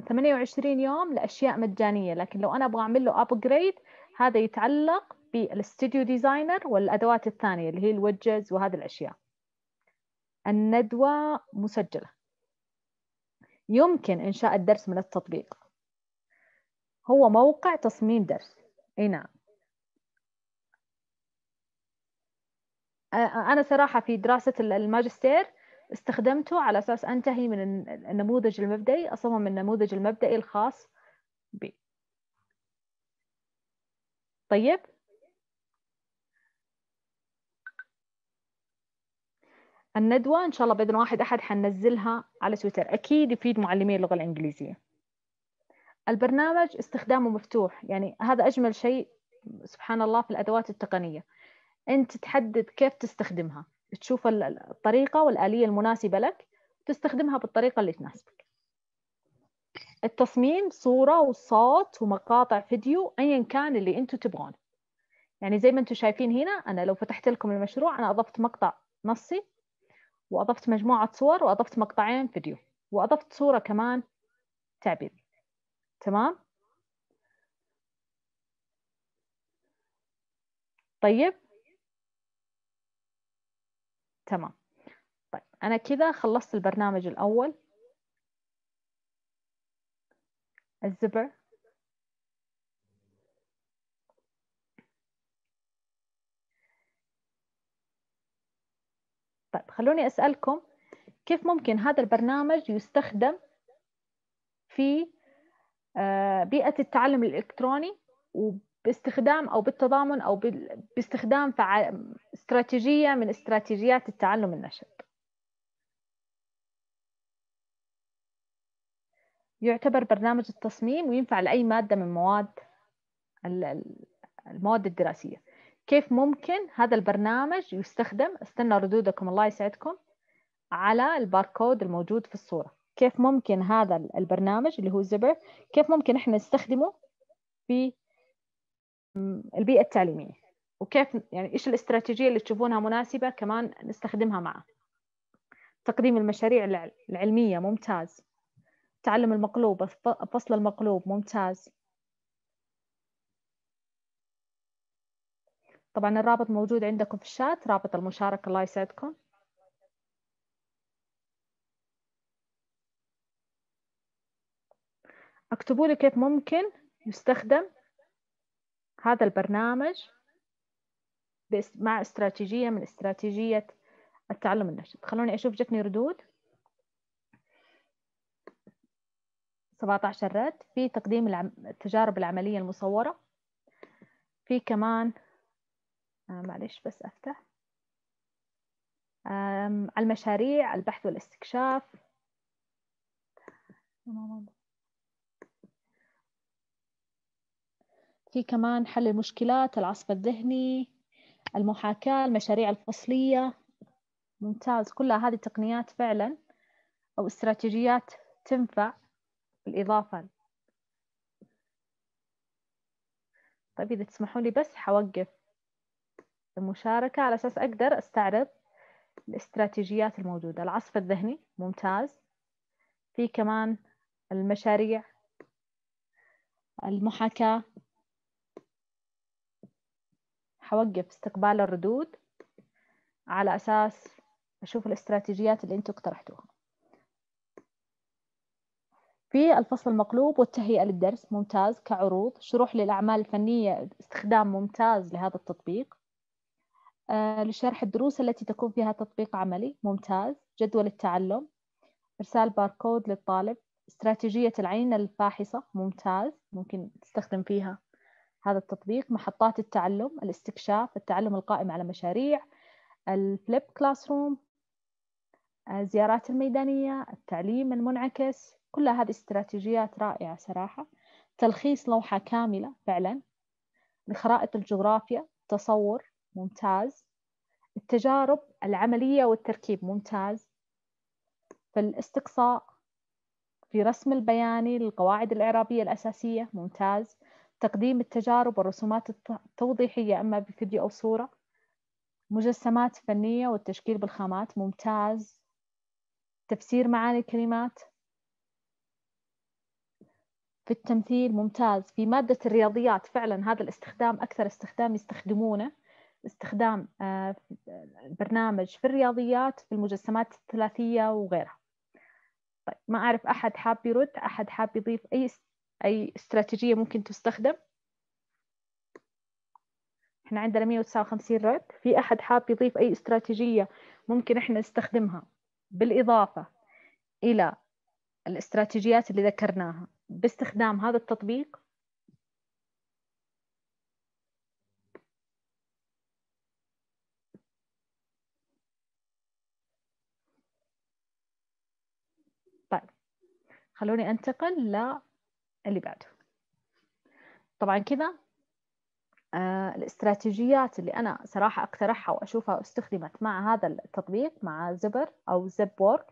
28 يوم لاشياء مجانيه لكن لو انا ابغى اعمل له ابجريد هذا يتعلق بالاستديو ديزاينر والادوات الثانيه اللي هي الوجز وهذه الاشياء الندوه مسجله يمكن انشاء الدرس من التطبيق هو موقع تصميم درس اي نعم انا صراحه في دراسه الماجستير استخدمته على أساس أنتهي من النموذج المبدئي أصمم النموذج المبدئي الخاص بي طيب الندوة إن شاء الله بإذن واحد أحد حننزلها على تويتر أكيد يفيد معلمي اللغة الإنجليزية البرنامج استخدامه مفتوح يعني هذا أجمل شيء سبحان الله في الأدوات التقنية أنت تحدد كيف تستخدمها تشوف الطريقة والآلية المناسبة لك تستخدمها بالطريقة اللي تناسبك التصميم صورة وصوت ومقاطع فيديو أيا كان اللي أنتم تبغونه يعني زي ما أنتم شايفين هنا أنا لو فتحت لكم المشروع أنا أضفت مقطع نصي وأضفت مجموعة صور وأضفت مقطعين فيديو وأضفت صورة كمان تعبير تمام طيب تمام طيب أنا كذا خلصت البرنامج الأول الزبر طيب خلوني أسألكم كيف ممكن هذا البرنامج يستخدم في آه، بيئة التعلم الإلكتروني باستخدام او بالتضامن او باستخدام استراتيجيه من استراتيجيات التعلم النشط يعتبر برنامج التصميم وينفع لاي ماده من مواد المواد الدراسيه كيف ممكن هذا البرنامج يستخدم استنى ردودكم الله يسعدكم على الباركود الموجود في الصوره كيف ممكن هذا البرنامج اللي هو زبر كيف ممكن احنا نستخدمه في البيئة التعليمية وكيف يعني إيش الاستراتيجية اللي تشوفونها مناسبة كمان نستخدمها معه تقديم المشاريع العلمية ممتاز تعلم المقلوب فصل المقلوب ممتاز طبعا الرابط موجود عندكم في الشات رابط المشاركة الله يسعدكم اكتبوا لي كيف ممكن يستخدم هذا البرنامج مع استراتيجية من استراتيجية التعلم النشط خلوني أشوف جتني ردود 17 رد في تقديم التجارب العملية المصورة في كمان آه، معلش بس أفتح المشاريع البحث والاستكشاف في كمان حل المشكلات العصف الذهني المحاكاة المشاريع الفصلية ممتاز كلها هذه تقنيات فعلا أو استراتيجيات تنفع بالإضافة طيب إذا تسمحوا لي بس حوقف المشاركة على أساس أقدر أستعرض الاستراتيجيات الموجودة العصف الذهني ممتاز في كمان المشاريع المحاكاة حوقف استقبال الردود على أساس أشوف الاستراتيجيات اللي أنتوا اقترحتوها في الفصل المقلوب والتهيئة للدرس ممتاز كعروض شروح للأعمال الفنية استخدام ممتاز لهذا التطبيق آه لشرح الدروس التي تكون فيها تطبيق عملي ممتاز جدول التعلم إرسال باركود للطالب استراتيجية العين الفاحصة ممتاز ممكن تستخدم فيها هذا التطبيق محطات التعلم الاستكشاف التعلم القائم على مشاريع الفليب كلاس روم الزيارات آه، الميدانية التعليم المنعكس كل هذه استراتيجيات رائعة صراحة تلخيص لوحة كاملة فعلا لخرائط الجغرافيا تصور ممتاز التجارب العملية والتركيب ممتاز في الاستقصاء في رسم البياني للقواعد الإعرابية الأساسية ممتاز تقديم التجارب والرسومات التوضيحية أما بفيديو أو صورة مجسمات فنية والتشكيل بالخامات ممتاز تفسير معاني الكلمات في التمثيل ممتاز في مادة الرياضيات فعلا هذا الاستخدام أكثر استخدام يستخدمونه استخدام البرنامج آه، في الرياضيات في المجسمات الثلاثية وغيرها طيب ما أعرف أحد حاب يرد أحد حاب يضيف أي أي استراتيجية ممكن تستخدم احنا عندنا 159 رد في أحد حاب يضيف أي استراتيجية ممكن احنا نستخدمها بالإضافة إلى الاستراتيجيات اللي ذكرناها باستخدام هذا التطبيق طيب خلوني أنتقل اللي بعده طبعا كذا آه الاستراتيجيات اللي أنا صراحة أقترحها وأشوفها استخدمت مع هذا التطبيق مع زبر أو زب وورك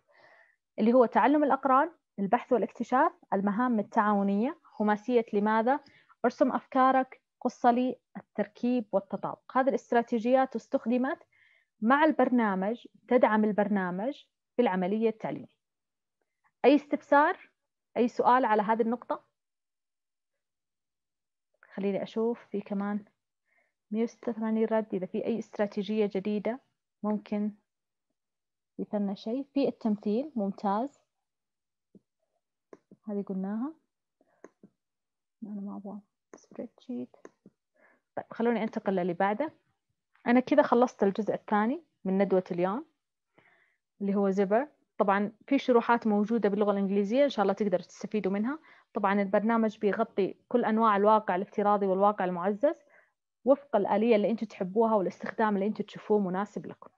اللي هو تعلم الأقران البحث والاكتشاف المهام التعاونية خماسية لماذا ارسم أفكارك قصة لي التركيب والتطابق هذه الاستراتيجيات استخدمت مع البرنامج تدعم البرنامج في العملية التعليمية أي استفسار أي سؤال على هذه النقطة خليني أشوف في كمان 186 رد إذا في أي استراتيجية جديدة ممكن يفلنا شيء في التمثيل ممتاز هذه قلناها أنا ما أبغى سبريد شيت طيب خلوني أنتقل للي بعده أنا كذا خلصت الجزء الثاني من ندوة اليوم اللي هو زبر طبعا في شروحات موجودة باللغة الإنجليزية إن شاء الله تقدروا تستفيدوا منها طبعا البرنامج بيغطي كل انواع الواقع الافتراضي والواقع المعزز وفق الاليه اللي انتم تحبوها والاستخدام اللي انتم تشوفوه مناسب لكم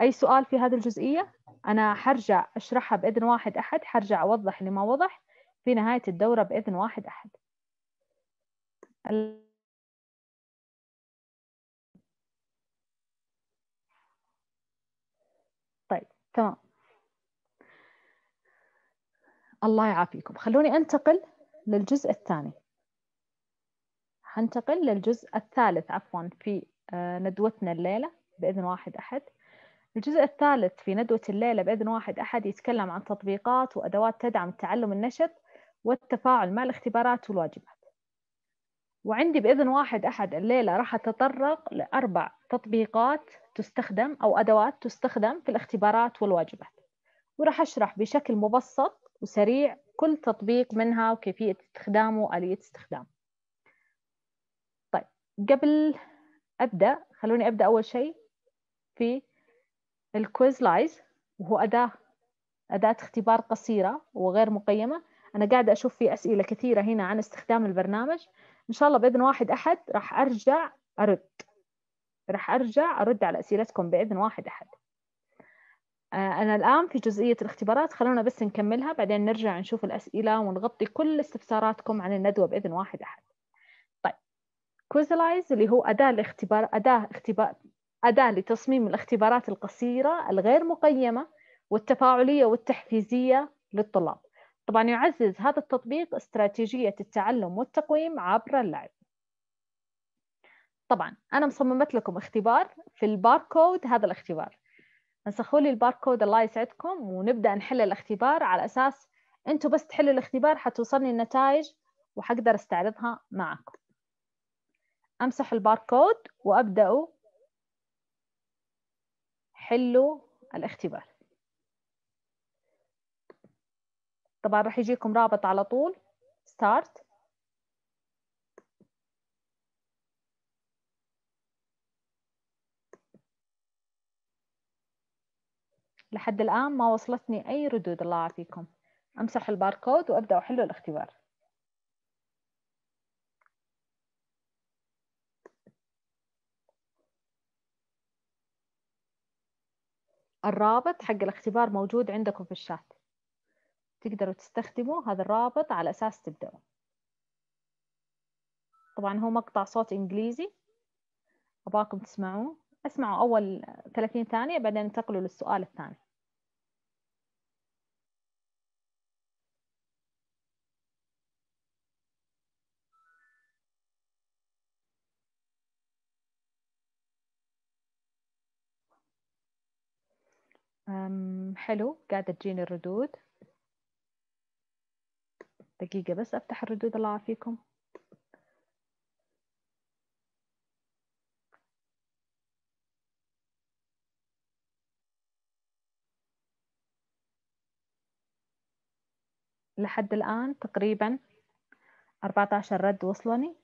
اي سؤال في هذه الجزئيه انا حرجع اشرحها باذن واحد احد حرجع اوضح اللي ما وضح في نهايه الدوره باذن واحد احد طيب تمام الله يعافيكم خلوني أنتقل للجزء الثاني هنتقل للجزء الثالث عفوا في آه، ندوتنا الليلة بإذن واحد أحد الجزء الثالث في ندوة الليلة بإذن واحد أحد يتكلم عن تطبيقات وأدوات تدعم التعلم النشط والتفاعل مع الاختبارات والواجبات وعندي بإذن واحد أحد الليلة راح أتطرق لأربع تطبيقات تستخدم أو أدوات تستخدم في الاختبارات والواجبات وراح أشرح بشكل مبسط وسريع كل تطبيق منها وكيفية استخدامه وآلية استخدامه طيب قبل أبدأ خلوني أبدأ أول شيء في الكويز لايز وهو أداة أداة اختبار قصيرة وغير مقيمة أنا قاعدة أشوف في أسئلة كثيرة هنا عن استخدام البرنامج إن شاء الله بإذن واحد أحد راح أرجع أرد راح أرجع أرد على أسئلتكم بإذن واحد أحد آه، أنا الآن في جزئية الاختبارات خلونا بس نكملها بعدين نرجع نشوف الأسئلة ونغطي كل استفساراتكم عن الندوة بإذن واحد أحد طيب كوزلايز اللي هو أداة الاختبار أداة اختبار أداة لتصميم الاختبارات القصيرة الغير مقيمة والتفاعلية والتحفيزية للطلاب طبعا يعزز هذا التطبيق استراتيجية التعلم والتقويم عبر اللعب طبعا أنا مصممت لكم اختبار في الباركود هذا الاختبار نسخوا لي الباركود الله يسعدكم ونبدا نحل الاختبار على اساس انتم بس تحلوا الاختبار حتوصلني النتائج وحقدر استعرضها معكم امسح الباركود وابدا حلوا الاختبار طبعا راح يجيكم رابط على طول ستارت لحد الآن ما وصلتني أي ردود الله يعافيكم أمسح الباركود وأبدأ أحل الاختبار الرابط حق الاختبار موجود عندكم في الشات تقدروا تستخدموا هذا الرابط على أساس تبدأوا طبعا هو مقطع صوت إنجليزي أباكم تسمعوه اسمعوا أول 30 ثانية بعدين انتقلوا للسؤال الثاني حلو قاعدة تجيني الردود دقيقة بس أفتح الردود الله يعافيكم لحد الآن تقريبا 14 رد وصلني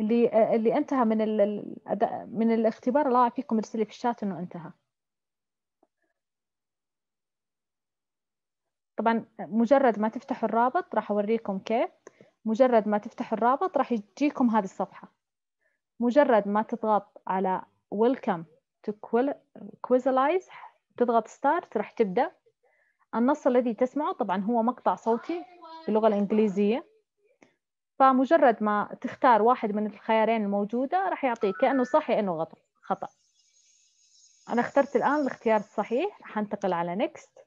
اللي اللي انتهى من الأداء من الاختبار الله يعافيكم ارسلي في الشات انه انتهى طبعا مجرد ما تفتحوا الرابط راح اوريكم كيف مجرد ما تفتحوا الرابط راح يجيكم هذه الصفحة مجرد ما تضغط على welcome to quizalize تضغط start راح تبدأ النص الذي تسمعه طبعا هو مقطع صوتي باللغة الإنجليزية فمجرد ما تختار واحد من الخيارين الموجودة راح يعطيك كأنه صح أنه إنه خطأ أنا اخترت الآن الاختيار الصحيح راح أنتقل على next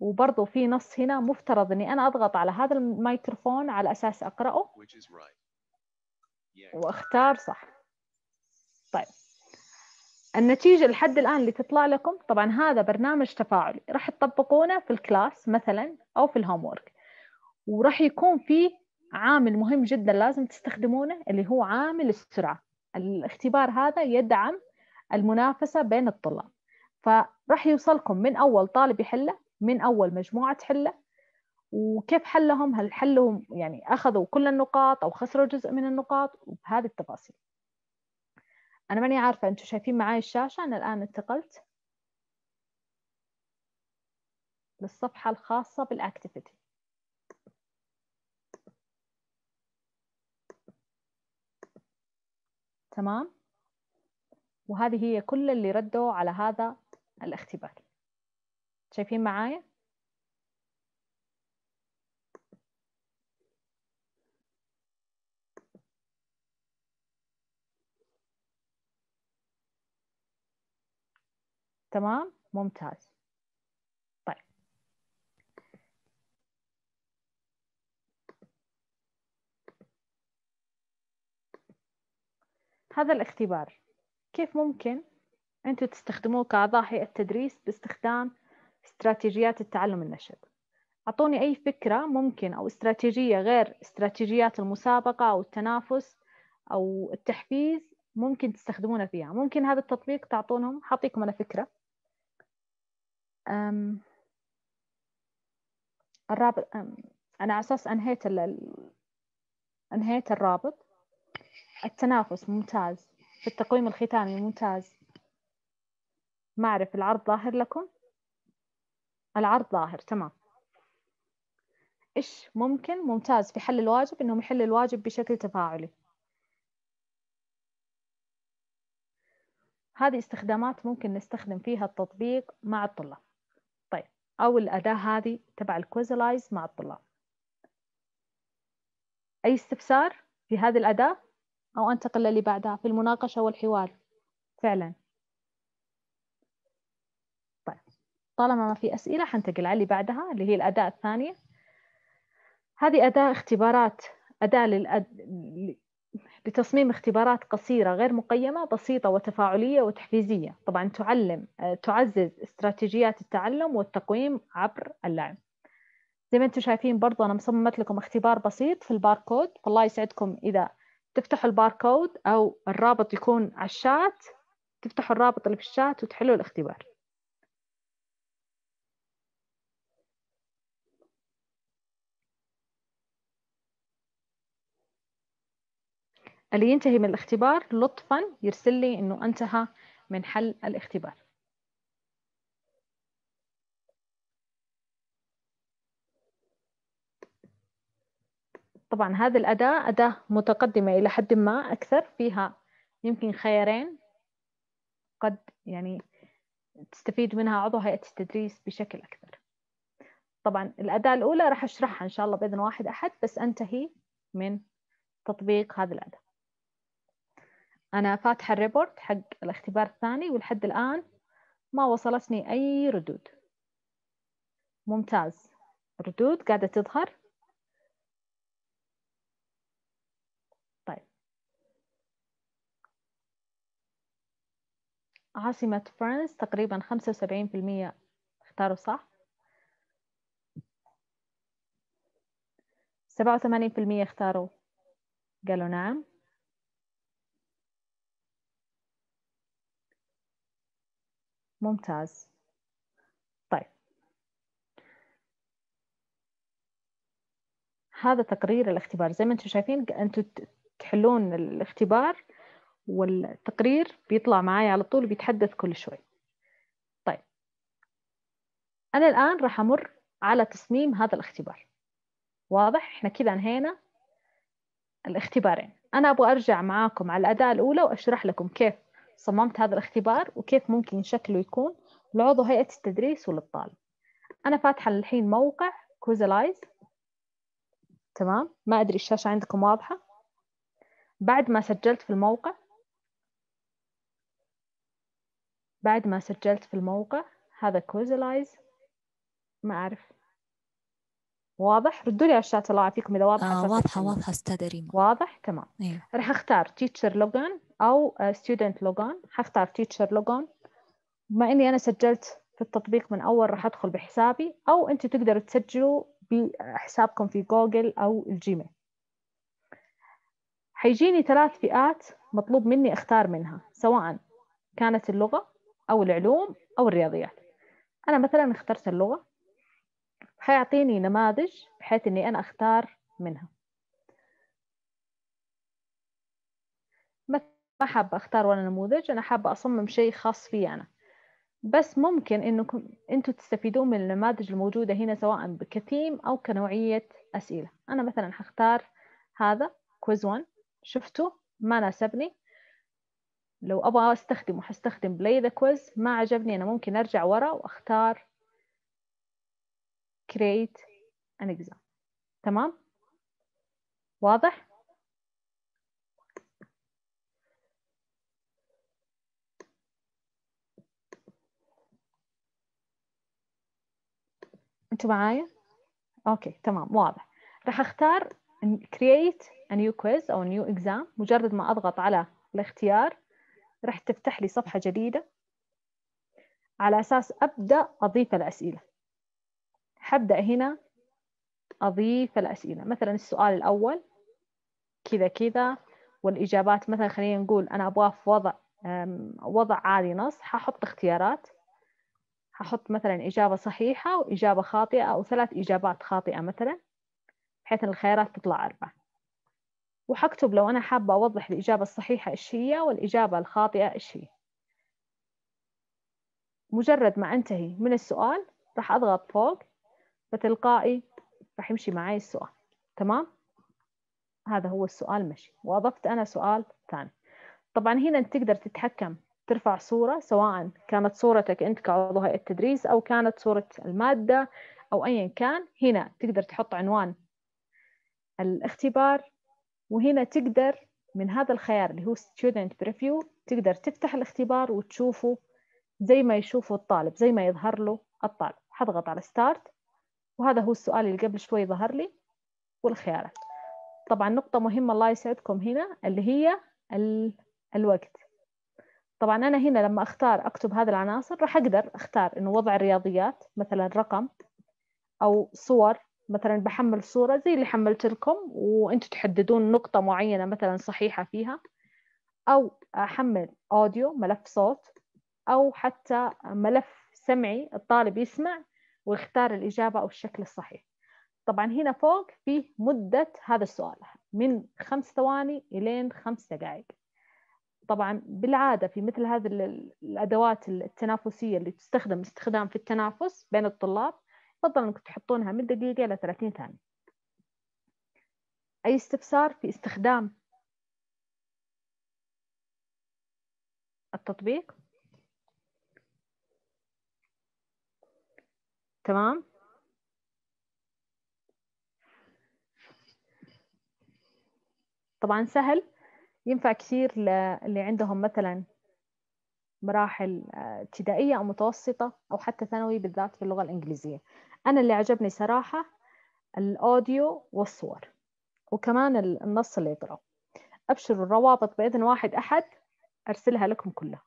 وبرضه في نص هنا مفترض إني أنا أضغط على هذا الميكروفون على أساس أقرأه واختار صح طيب النتيجة لحد الآن اللي تطلع لكم طبعا هذا برنامج تفاعلي راح تطبقونه في الكلاس مثلا أو في الهومورك وراح يكون في عامل مهم جدا لازم تستخدمونه اللي هو عامل السرعة الاختبار هذا يدعم المنافسة بين الطلاب فراح يوصلكم من أول طالب يحله من أول مجموعة تحله وكيف حلهم هل حلهم يعني أخذوا كل النقاط أو خسروا جزء من النقاط وبهذه التفاصيل أنا ماني عارفة أنتم شايفين معاي الشاشة أنا الآن انتقلت للصفحة الخاصة بالأكتيفيتي تمام وهذه هي كل اللي ردوا على هذا الاختبار شايفين معايا تمام ممتاز طيب. هذا الاختبار كيف ممكن أنتم تستخدموه كأعضاء هيئة تدريس باستخدام استراتيجيات التعلم النشط أعطوني أي فكرة ممكن أو استراتيجية غير استراتيجيات المسابقة أو التنافس أو التحفيز ممكن تستخدمونها فيها ممكن هذا التطبيق تعطونهم حاطيكم أنا فكرة الرابط أنا على أساس أنهيت ال... أنهيت الرابط التنافس ممتاز في التقويم الختامي ممتاز ما أعرف العرض ظاهر لكم العرض ظاهر تمام إيش ممكن ممتاز في حل الواجب إنهم يحل الواجب بشكل تفاعلي هذه استخدامات ممكن نستخدم فيها التطبيق مع الطلاب أو الأداة هذه تبع الكوزلايز مع الطلاب أي استفسار في هذه الأداة أو أنتقل للي بعدها في المناقشة والحوار فعلا طيب طالما ما في أسئلة حنتقل على اللي بعدها اللي هي الأداة الثانية هذه أداة اختبارات أداة للأد... لتصميم اختبارات قصيرة غير مقيمة بسيطة وتفاعلية وتحفيزية طبعا تعلم آه، تعزز استراتيجيات التعلم والتقويم عبر اللعب زي ما انتم شايفين برضه انا مصممت لكم اختبار بسيط في الباركود فالله يسعدكم اذا تفتحوا الباركود او الرابط يكون على الشات تفتحوا الرابط اللي في الشات وتحلوا الاختبار اللي ينتهي من الاختبار لطفا يرسل لي انه انتهى من حل الاختبار طبعا هذه الأداة أداة متقدمة إلى حد ما أكثر فيها يمكن خيارين قد يعني تستفيد منها عضو هيئة التدريس بشكل أكثر طبعا الأداة الأولى راح أشرحها إن شاء الله بإذن واحد أحد بس أنتهي من تطبيق هذه الأداة أنا فاتحة الريبورت حق الاختبار الثاني ولحد الآن ما وصلتني أي ردود ممتاز ردود قاعدة تظهر طيب عاصمة فرنس تقريبا 75% اختاروا صح 87% اختاروا قالوا نعم ممتاز طيب هذا تقرير الاختبار زي ما انتم شايفين انتم تحلون الاختبار والتقرير بيطلع معي على طول بيتحدث كل شوي طيب أنا الآن راح أمر على تصميم هذا الاختبار واضح احنا كذا انهينا الاختبارين أنا أبغى أرجع معاكم على الأداة الأولى وأشرح لكم كيف صممت هذا الاختبار وكيف ممكن شكله يكون لعضو هيئة التدريس وللطالب أنا فاتحة الحين موقع كوزلايز تمام ما أدري الشاشة عندكم واضحة بعد ما سجلت في الموقع بعد ما سجلت في الموقع هذا كوزلايز ما أعرف واضح ردوا لي على الشات الله يعافيكم اذا آه، واضحه آه واضحه واضحه استاذ ريما واضح تمام أيوه. راح اختار تيتشر لوجان او ستودنت آه، لوجان حختار تيتشر لوجان بما اني انا سجلت في التطبيق من اول راح ادخل بحسابي او انتم تقدروا تسجلوا بحسابكم في جوجل او الجيميل حيجيني ثلاث فئات مطلوب مني اختار منها سواء كانت اللغه او العلوم او الرياضيات انا مثلا اخترت اللغه حيعطيني نماذج بحيث اني انا اختار منها ما حابة اختار ولا نموذج انا حابة اصمم شيء خاص فيي انا بس ممكن انكم انتم تستفيدون من النماذج الموجودة هنا سواء كثيم او كنوعية اسئلة انا مثلا حختار هذا كويز 1 شفته ما ناسبني لو ابغى استخدمه حستخدم بلاي ذا كويز ما عجبني انا ممكن ارجع ورا واختار create an exam تمام واضح انتوا معايا اوكي تمام واضح راح اختار create a new quiz او new exam مجرد ما اضغط على الاختيار راح تفتح لي صفحة جديدة على أساس أبدأ أضيف الأسئلة حبدأ هنا أضيف الأسئلة مثلا السؤال الأول كذا كذا والإجابات مثلا خلينا نقول أنا أبغاه في وضع وضع عادي نص ححط اختيارات ححط مثلا إجابة صحيحة وإجابة خاطئة أو ثلاث إجابات خاطئة مثلا بحيث الخيارات تطلع اربعه وحكتب لو أنا حابة أوضح الإجابة الصحيحة إيش هي والإجابة الخاطئة إيش هي مجرد ما أنتهي من السؤال راح أضغط فوق فتلقائي راح يمشي معي السؤال تمام هذا هو السؤال مشي وأضفت أنا سؤال ثاني طبعا هنا أنت تقدر تتحكم ترفع صورة سواء كانت صورتك أنت كعضو هيئة التدريس أو كانت صورة المادة أو أيا كان هنا تقدر تحط عنوان الاختبار وهنا تقدر من هذا الخيار اللي هو student preview تقدر تفتح الاختبار وتشوفه زي ما يشوفه الطالب زي ما يظهر له الطالب حضغط على start وهذا هو السؤال اللي قبل شوي ظهر لي والخيارات طبعا نقطة مهمة الله يسعدكم هنا اللي هي ال... الوقت طبعا أنا هنا لما أختار أكتب هذه العناصر راح أقدر أختار إنه وضع الرياضيات مثلا رقم أو صور مثلا بحمل صورة زي اللي حملت لكم وأنتوا تحددون نقطة معينة مثلا صحيحة فيها أو أحمل أوديو ملف صوت أو حتى ملف سمعي الطالب يسمع واختار الإجابة أو الشكل الصحيح طبعا هنا فوق في مدة هذا السؤال من خمس ثواني إلين خمس دقائق طبعا بالعادة في مثل هذه الأدوات التنافسية اللي تستخدم استخدام في التنافس بين الطلاب يفضل أنك تحطونها من دقيقة إلى 30 ثانية أي استفسار في استخدام التطبيق تمام طبعا سهل ينفع كثير للي عندهم مثلا مراحل آه، ابتدائية أو متوسطة أو حتى ثانوي بالذات في اللغة الإنجليزية أنا اللي عجبني صراحة الأوديو والصور وكمان النص اللي يقرأ أبشروا الروابط بإذن واحد أحد أرسلها لكم كلها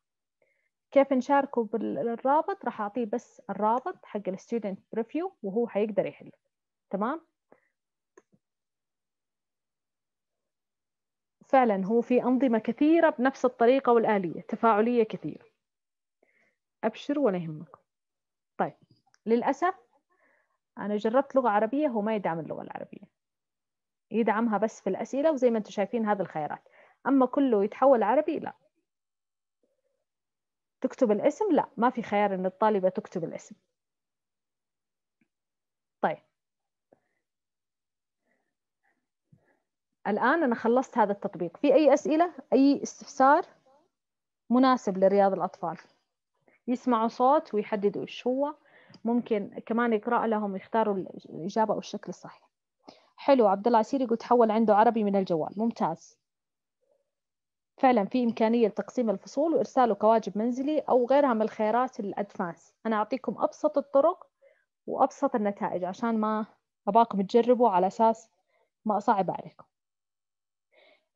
كيف نشاركه بالرابط راح اعطيه بس الرابط حق الستودنت بريفيو وهو حيقدر يحله تمام فعلا هو في أنظمة كثيرة بنفس الطريقة والآلية تفاعلية كثيرة أبشر ولا يهمك طيب للأسف أنا جربت لغة عربية هو ما يدعم اللغة العربية يدعمها بس في الأسئلة وزي ما أنتم شايفين هذه الخيارات أما كله يتحول عربي لا تكتب الاسم لا ما في خيار ان الطالبة تكتب الاسم طيب الآن أنا خلصت هذا التطبيق في أي أسئلة أي استفسار مناسب لرياض الأطفال يسمعوا صوت ويحددوا إيش هو ممكن كمان يقرأ لهم يختاروا الإجابة أو الشكل الصحيح حلو عبد الله عسيري يقول تحول عنده عربي من الجوال ممتاز فعلا في إمكانية لتقسيم الفصول وإرساله كواجب منزلي أو غيرها من الخيارات الأدفانس أنا أعطيكم أبسط الطرق وأبسط النتائج عشان ما أباكم تجربوا على أساس ما أصعب عليكم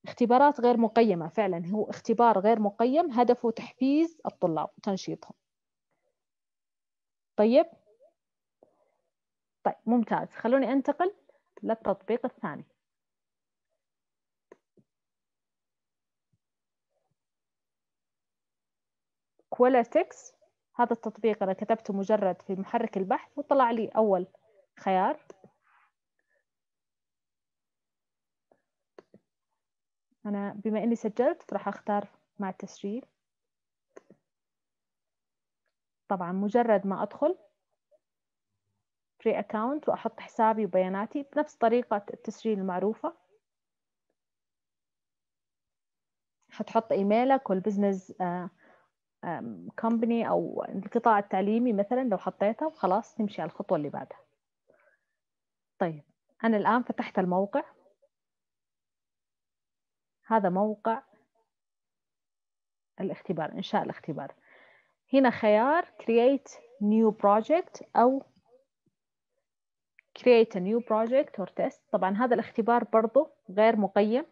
اختبارات غير مقيمة فعلا هو اختبار غير مقيم هدفه تحفيز الطلاب وتنشيطهم طيب طيب ممتاز خلوني أنتقل للتطبيق الثاني كولا 6 هذا التطبيق أنا كتبته مجرد في محرك البحث وطلع لي أول خيار أنا بما إني سجلت راح أختار مع التسجيل طبعا مجرد ما أدخل free account وأحط حسابي وبياناتي بنفس طريقة التسجيل المعروفة حتحط إيميلك والبزنس آه كومباني او القطاع التعليمي مثلا لو حطيتها وخلاص نمشي على الخطوه اللي بعدها طيب انا الان فتحت الموقع هذا موقع الاختبار انشاء الاختبار هنا خيار create new project او create a new project or test طبعا هذا الاختبار برضه غير مقيم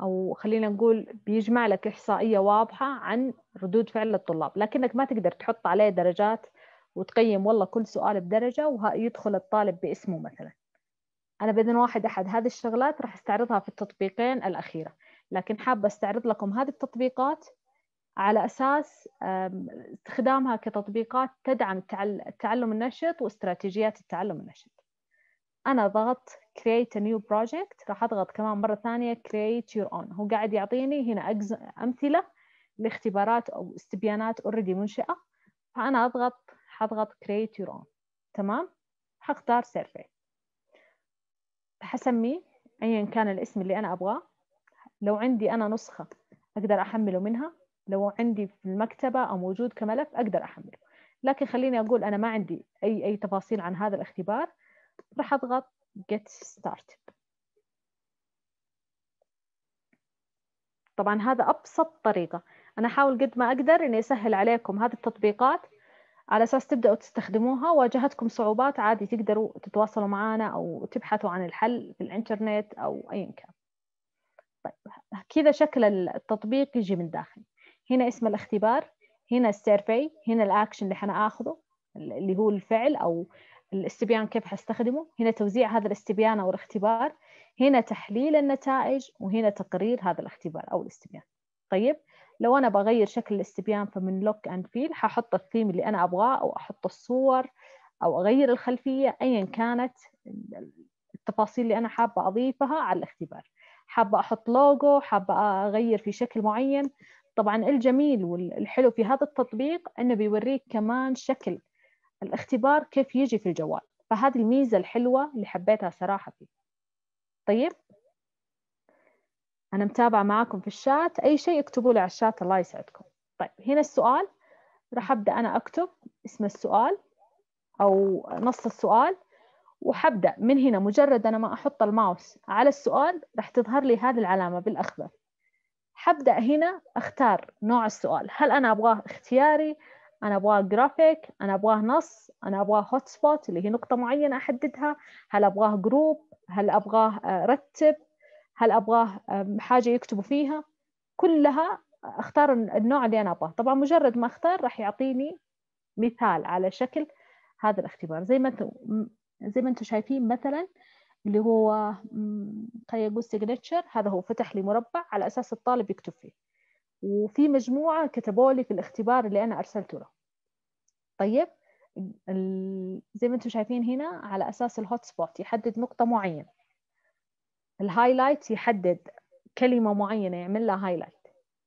او خلينا نقول بيجمع لك احصائيه واضحه عن ردود فعل الطلاب لكنك ما تقدر تحط عليه درجات وتقيم والله كل سؤال بدرجه ويدخل الطالب باسمه مثلا انا باذن واحد احد هذه الشغلات راح استعرضها في التطبيقين الاخيره لكن حابه استعرض لكم هذه التطبيقات على اساس استخدامها كتطبيقات تدعم التعلم النشط واستراتيجيات التعلم النشط انا ضغطت create a new project راح اضغط كمان مره ثانيه create your own هو قاعد يعطيني هنا أجز... امثله لاختبارات او استبيانات اوريدي منشئه فانا اضغط حضغط create your own تمام حختار سيرفي حسميه ايا كان الاسم اللي انا ابغاه لو عندي انا نسخه اقدر احمله منها لو عندي في المكتبه او موجود كملف اقدر احمله لكن خليني اقول انا ما عندي اي اي تفاصيل عن هذا الاختبار راح اضغط get started طبعا هذا أبسط طريقة أنا أحاول قد ما أقدر إني أسهل عليكم هذه التطبيقات على أساس تبدأوا تستخدموها واجهتكم صعوبات عادي تقدروا تتواصلوا معنا أو تبحثوا عن الحل في الإنترنت أو أيا كان طيب كذا شكل التطبيق يجي من داخل هنا اسم الاختبار هنا السيرفي هنا الأكشن اللي حنا آخذه اللي هو الفعل أو الاستبيان كيف حستخدمه هنا توزيع هذا الاستبيان أو الاختبار هنا تحليل النتائج وهنا تقرير هذا الاختبار أو الاستبيان طيب لو أنا بغير شكل الاستبيان فمن لوك أند فيل ححط الثيم اللي أنا أبغاه أو أحط الصور أو أغير الخلفية أيا كانت التفاصيل اللي أنا حابة أضيفها على الاختبار حابة أحط لوجو حابة أغير في شكل معين طبعا الجميل والحلو في هذا التطبيق أنه بيوريك كمان شكل الاختبار كيف يجي في الجوال فهذه الميزة الحلوة اللي حبيتها صراحة فيه طيب أنا متابعة معاكم في الشات أي شيء اكتبوا لي على الشات الله يسعدكم طيب هنا السؤال راح أبدأ أنا أكتب اسم السؤال أو نص السؤال وحبدأ من هنا مجرد أنا ما أحط الماوس على السؤال راح تظهر لي هذه العلامة بالأخضر حبدأ هنا أختار نوع السؤال هل أنا أبغاه اختياري انا ابغاه جرافيك انا ابغاه نص انا ابغاه هوت سبوت اللي هي نقطه معينه احددها هل ابغاه جروب هل ابغاه آه، رتب هل ابغاه حاجه يكتبوا فيها كلها اختار النوع اللي انا ابغاه طبعا مجرد ما اختار راح يعطيني مثال على شكل هذا الاختبار زي ما انتم زي ما انتم شايفين مثلا اللي هو خلينا نقول سيجنتشر هذا هو فتح لي مربع على اساس الطالب يكتب فيه وفي مجموعه كتبوا لي في الاختبار اللي انا ارسلته له طيب زي ما انتم شايفين هنا على اساس الهوت سبوت يحدد نقطه معينه الهايلايت يحدد كلمه معينه يعمل لها هايلايت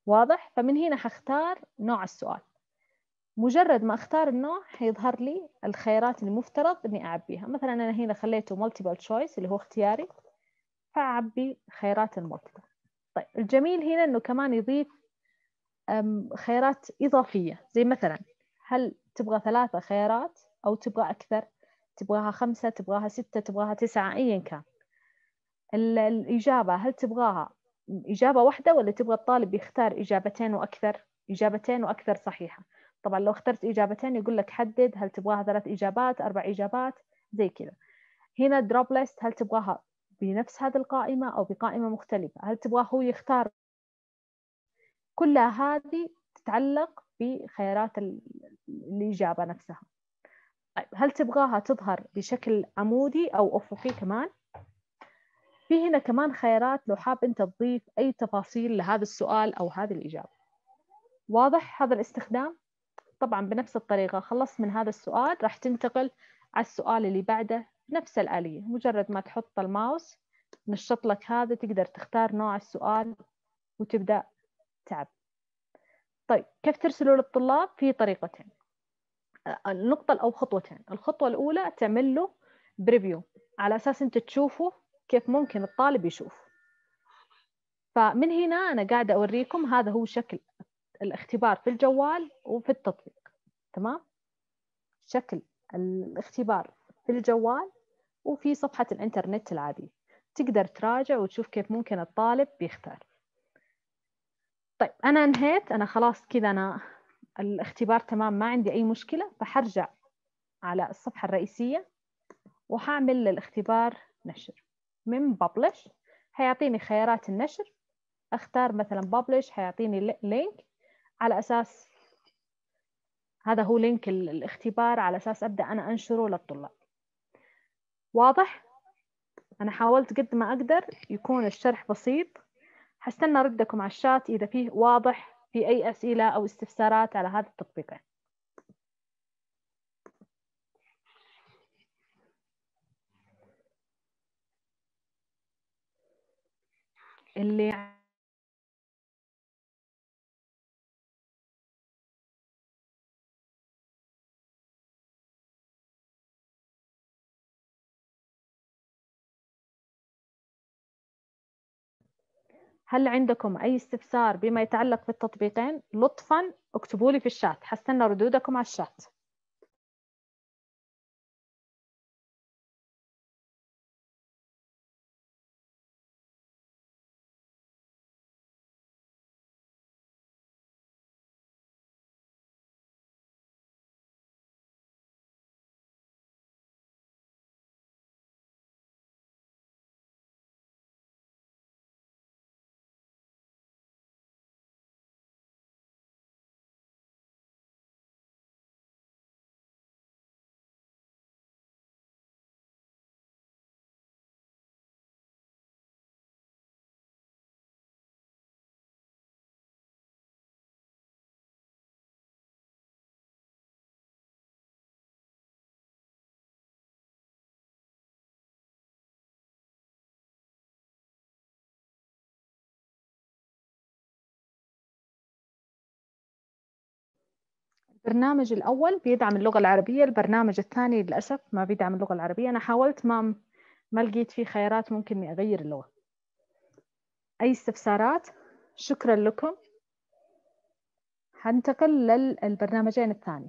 واضح فمن هنا حختار نوع السؤال مجرد ما اختار النوع حيظهر لي الخيارات المفترض اني اعبيها مثلا انا هنا خليته multiple choice اللي هو اختياري فاعبي خيارات المالتيبل طيب الجميل هنا انه كمان يضيف خيارات إضافية زي مثلا هل تبغى ثلاثة خيارات أو تبغى أكثر تبغاها خمسة تبغاها ستة تبغاها تسعة أيا كان الإجابة هل تبغاها إجابة واحدة ولا تبغى الطالب يختار إجابتين وأكثر إجابتين وأكثر صحيحة طبعا لو اخترت إجابتين يقول لك حدد هل تبغاها ثلاث إجابات أربع إجابات زي كذا هنا دروب ليست هل تبغاها بنفس هذه القائمة أو بقائمة مختلفة هل تبغاه هو يختار كلها هذه تتعلق بخيارات الإجابة نفسها طيب هل تبغاها تظهر بشكل عمودي أو أفقي كمان؟ في هنا كمان خيارات لو حاب أنت تضيف أي تفاصيل لهذا السؤال أو هذه الإجابة واضح هذا الاستخدام؟ طبعا بنفس الطريقة خلصت من هذا السؤال راح تنتقل على السؤال اللي بعده نفس الآلية مجرد ما تحط الماوس نشط لك هذا تقدر تختار نوع السؤال وتبدأ التعب طيب كيف ترسلوا للطلاب في طريقتين آه، النقطة أو خطوتين الخطوة الأولى تعمل له بريفيو على أساس أنت تشوفه كيف ممكن الطالب يشوف فمن هنا أنا قاعدة أوريكم هذا هو شكل الاختبار في الجوال وفي التطبيق تمام شكل الاختبار في الجوال وفي صفحة الإنترنت العادية تقدر تراجع وتشوف كيف ممكن الطالب بيختار طيب انا انهيت انا خلاص كذا انا الاختبار تمام ما عندي اي مشكله فحرجع على الصفحه الرئيسيه وحعمل للاختبار نشر من ببلش هيعطيني خيارات النشر اختار مثلا ببلش هيعطيني لينك على اساس هذا هو لينك الاختبار على اساس ابدا انا انشره للطلاب واضح انا حاولت قد ما اقدر يكون الشرح بسيط حستنى ردكم على الشات إذا فيه واضح في أي أسئلة أو استفسارات على هذا التطبيق اللي هل عندكم أي استفسار بما يتعلق بالتطبيقين لطفا اكتبوا لي في الشات حستنى ردودكم على الشات البرنامج الأول بيدعم اللغة العربية البرنامج الثاني للأسف ما بيدعم اللغة العربية أنا حاولت ما ما لقيت فيه خيارات ممكن إني أغير اللغة أي استفسارات شكرا لكم هنتقل للبرنامجين الثاني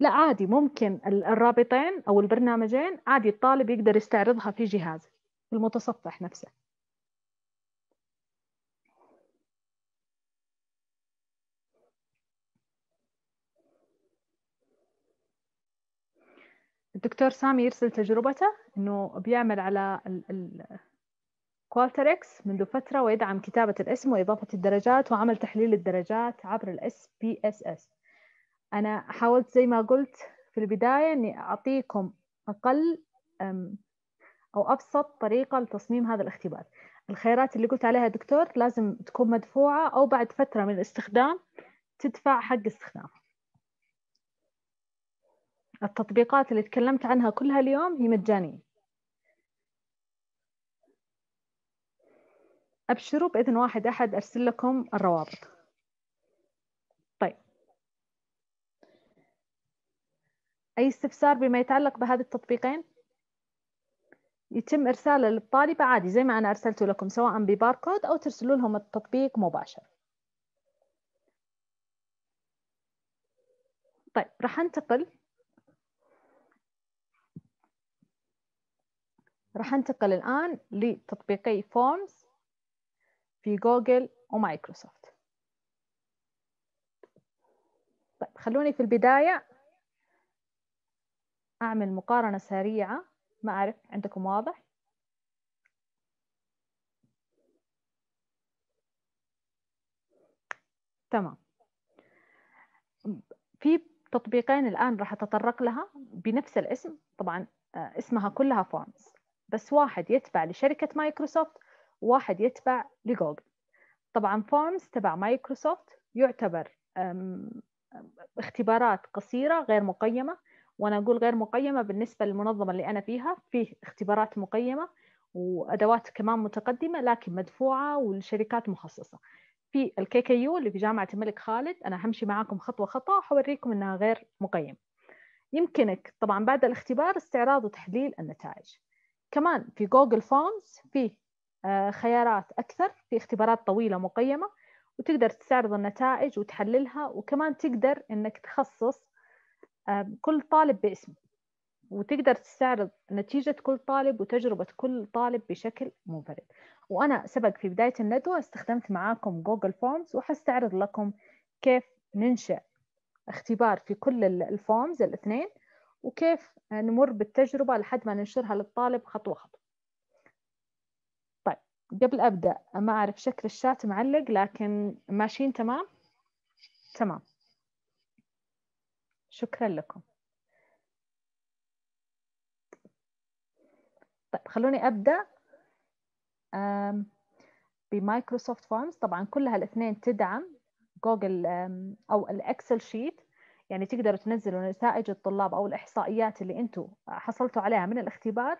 لا عادي ممكن الرابطين أو البرنامجين عادي الطالب يقدر يستعرضها في جهازه في المتصفح نفسه الدكتور سامي يرسل تجربته أنه بيعمل على كوالتركس منذ فترة ويدعم كتابة الاسم وإضافة الدرجات وعمل تحليل الدرجات عبر الاس بي اس اس أنا حاولت زي ما قلت في البداية أني أعطيكم أقل أو أبسط طريقة لتصميم هذا الاختبار الخيارات اللي قلت عليها دكتور لازم تكون مدفوعة أو بعد فترة من الاستخدام تدفع حق استخدامها التطبيقات اللي تكلمت عنها كلها اليوم هي مجانية أبشروا بإذن واحد أحد أرسل لكم الروابط طيب أي استفسار بما يتعلق بهذه التطبيقين؟ يتم إرساله للطالبة عادي زي ما أنا أرسلته لكم سواء بباركود أو ترسلوا لهم التطبيق مباشر طيب راح أنتقل راح انتقل الآن لتطبيقي فورمز في جوجل ومايكروسوفت طيب خلوني في البداية أعمل مقارنة سريعة ما أعرف عندكم واضح تمام في تطبيقين الآن راح أتطرق لها بنفس الاسم طبعا آه، اسمها كلها فورمز بس واحد يتبع لشركة مايكروسوفت وواحد يتبع لجوجل طبعا فورمز تبع مايكروسوفت يعتبر اختبارات قصيرة غير مقيمة وأنا أقول غير مقيمة بالنسبة للمنظمة اللي أنا فيها فيه اختبارات مقيمة وأدوات كمان متقدمة لكن مدفوعة والشركات مخصصة في الكي كي يو اللي في جامعة الملك خالد أنا همشي معاكم خطوة خطوة وحوريكم إنها غير مقيمة يمكنك طبعا بعد الاختبار استعراض وتحليل النتائج كمان في جوجل فورمز فيه خيارات أكثر في اختبارات طويلة مقيمة وتقدر تستعرض النتائج وتحللها وكمان تقدر إنك تخصص آه، كل طالب باسمه وتقدر تستعرض نتيجة كل طالب وتجربة كل طالب بشكل منفرد وأنا سبق في بداية الندوة استخدمت معاكم جوجل فورمز وحستعرض لكم كيف ننشأ اختبار في كل الفورمز الاثنين وكيف نمر بالتجربة لحد ما ننشرها للطالب خطوة خطوة طيب قبل أبدأ ما أعرف شكل الشات معلق لكن ماشيين تمام تمام شكرا لكم طيب خلوني أبدأ بمايكروسوفت فورمز طبعا كلها الاثنين تدعم جوجل أو الأكسل شيت يعني تقدروا تنزلوا نتائج الطلاب او الاحصائيات اللي انتم حصلتوا عليها من الاختبار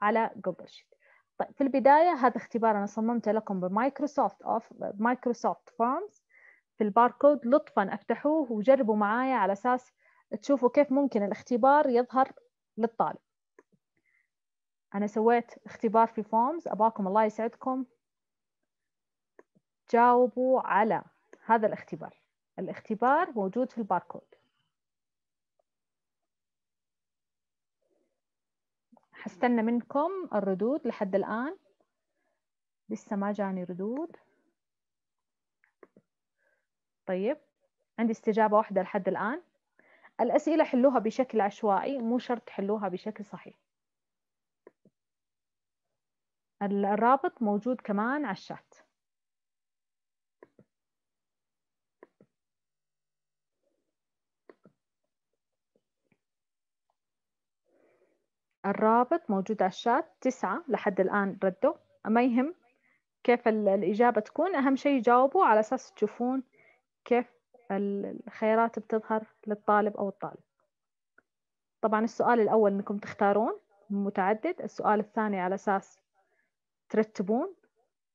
على جوجل شيت طيب في البدايه هذا اختبار انا صممته لكم بمايكروسوفت اوف مايكروسوفت فورمز في الباركود لطفا افتحوه وجربوا معايا على اساس تشوفوا كيف ممكن الاختبار يظهر للطالب انا سويت اختبار في فورمز اباكم الله يسعدكم جاوبوا على هذا الاختبار الاختبار موجود في الباركود هستنى منكم الردود لحد الآن لسه ما جاني ردود طيب عندي استجابة واحدة لحد الآن الأسئلة حلوها بشكل عشوائي مو شرط حلوها بشكل صحيح الرابط موجود كمان على الشات الرابط موجود على الشات تسعة لحد الآن ردوا ما يهم كيف الإجابة تكون أهم شيء جاوبوا على أساس تشوفون كيف الخيارات بتظهر للطالب أو الطالب طبعا السؤال الأول أنكم تختارون متعدد السؤال الثاني على أساس ترتبون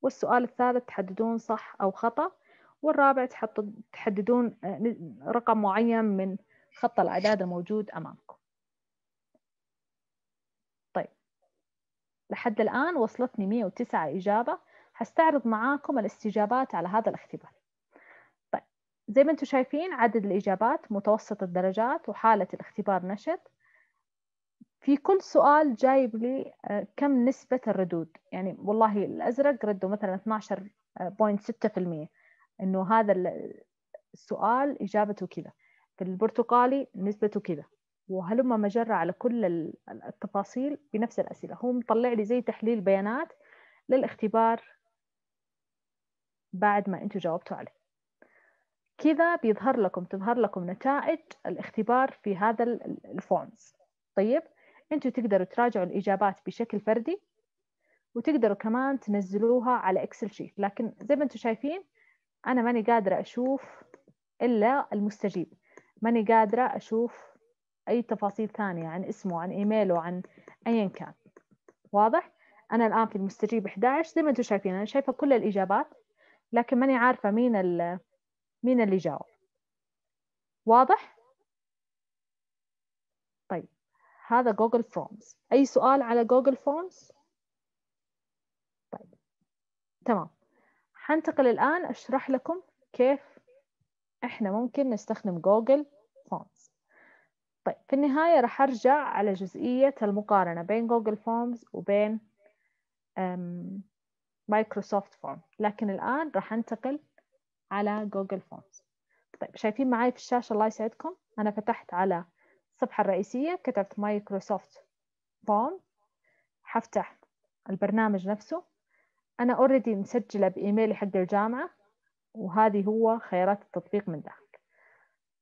والسؤال الثالث تحددون صح أو خطأ والرابع تحددون آه، رقم معين من خط الأعداد الموجود أمامكم لحد الآن وصلتني 109 إجابة هستعرض معاكم الاستجابات على هذا الاختبار طيب زي ما انتم شايفين عدد الإجابات متوسط الدرجات وحالة الاختبار نشط في كل سؤال جايب لي آه، كم نسبة الردود يعني والله الأزرق ردوا مثلا 12.6% إنه هذا السؤال إجابته كذا في البرتقالي نسبته كذا وهلما مجرة على كل التفاصيل بنفس الأسئلة هو مطلع لي زي تحليل بيانات للاختبار بعد ما أنتوا جاوبتوا عليه كذا بيظهر لكم تظهر لكم نتائج الاختبار في هذا الفورمز طيب أنتوا تقدروا تراجعوا الإجابات بشكل فردي وتقدروا كمان تنزلوها على اكسل شيت لكن زي ما انتم شايفين انا ماني قادره اشوف الا المستجيب ماني قادره اشوف أي تفاصيل ثانية عن اسمه عن إيميله عن أيا كان واضح؟ أنا الآن في المستجيب 11 زي ما أنتم شايفين أنا شايفة كل الإجابات لكن ماني عارفة مين ال مين اللي جاوب واضح؟ طيب هذا جوجل فورمز أي سؤال على جوجل فورمز؟ طيب تمام حنتقل الآن أشرح لكم كيف إحنا ممكن نستخدم جوجل طيب في النهاية رح أرجع على جزئية المقارنة بين جوجل فورمز وبين مايكروسوفت فورم لكن الآن رح أنتقل على جوجل فورمز طيب شايفين معي في الشاشة الله يسعدكم أنا فتحت على الصفحة الرئيسية كتبت مايكروسوفت فورم حفتح البرنامج نفسه أنا اوريدي مسجلة بإيميلي حق الجامعة وهذه هو خيارات التطبيق من داخل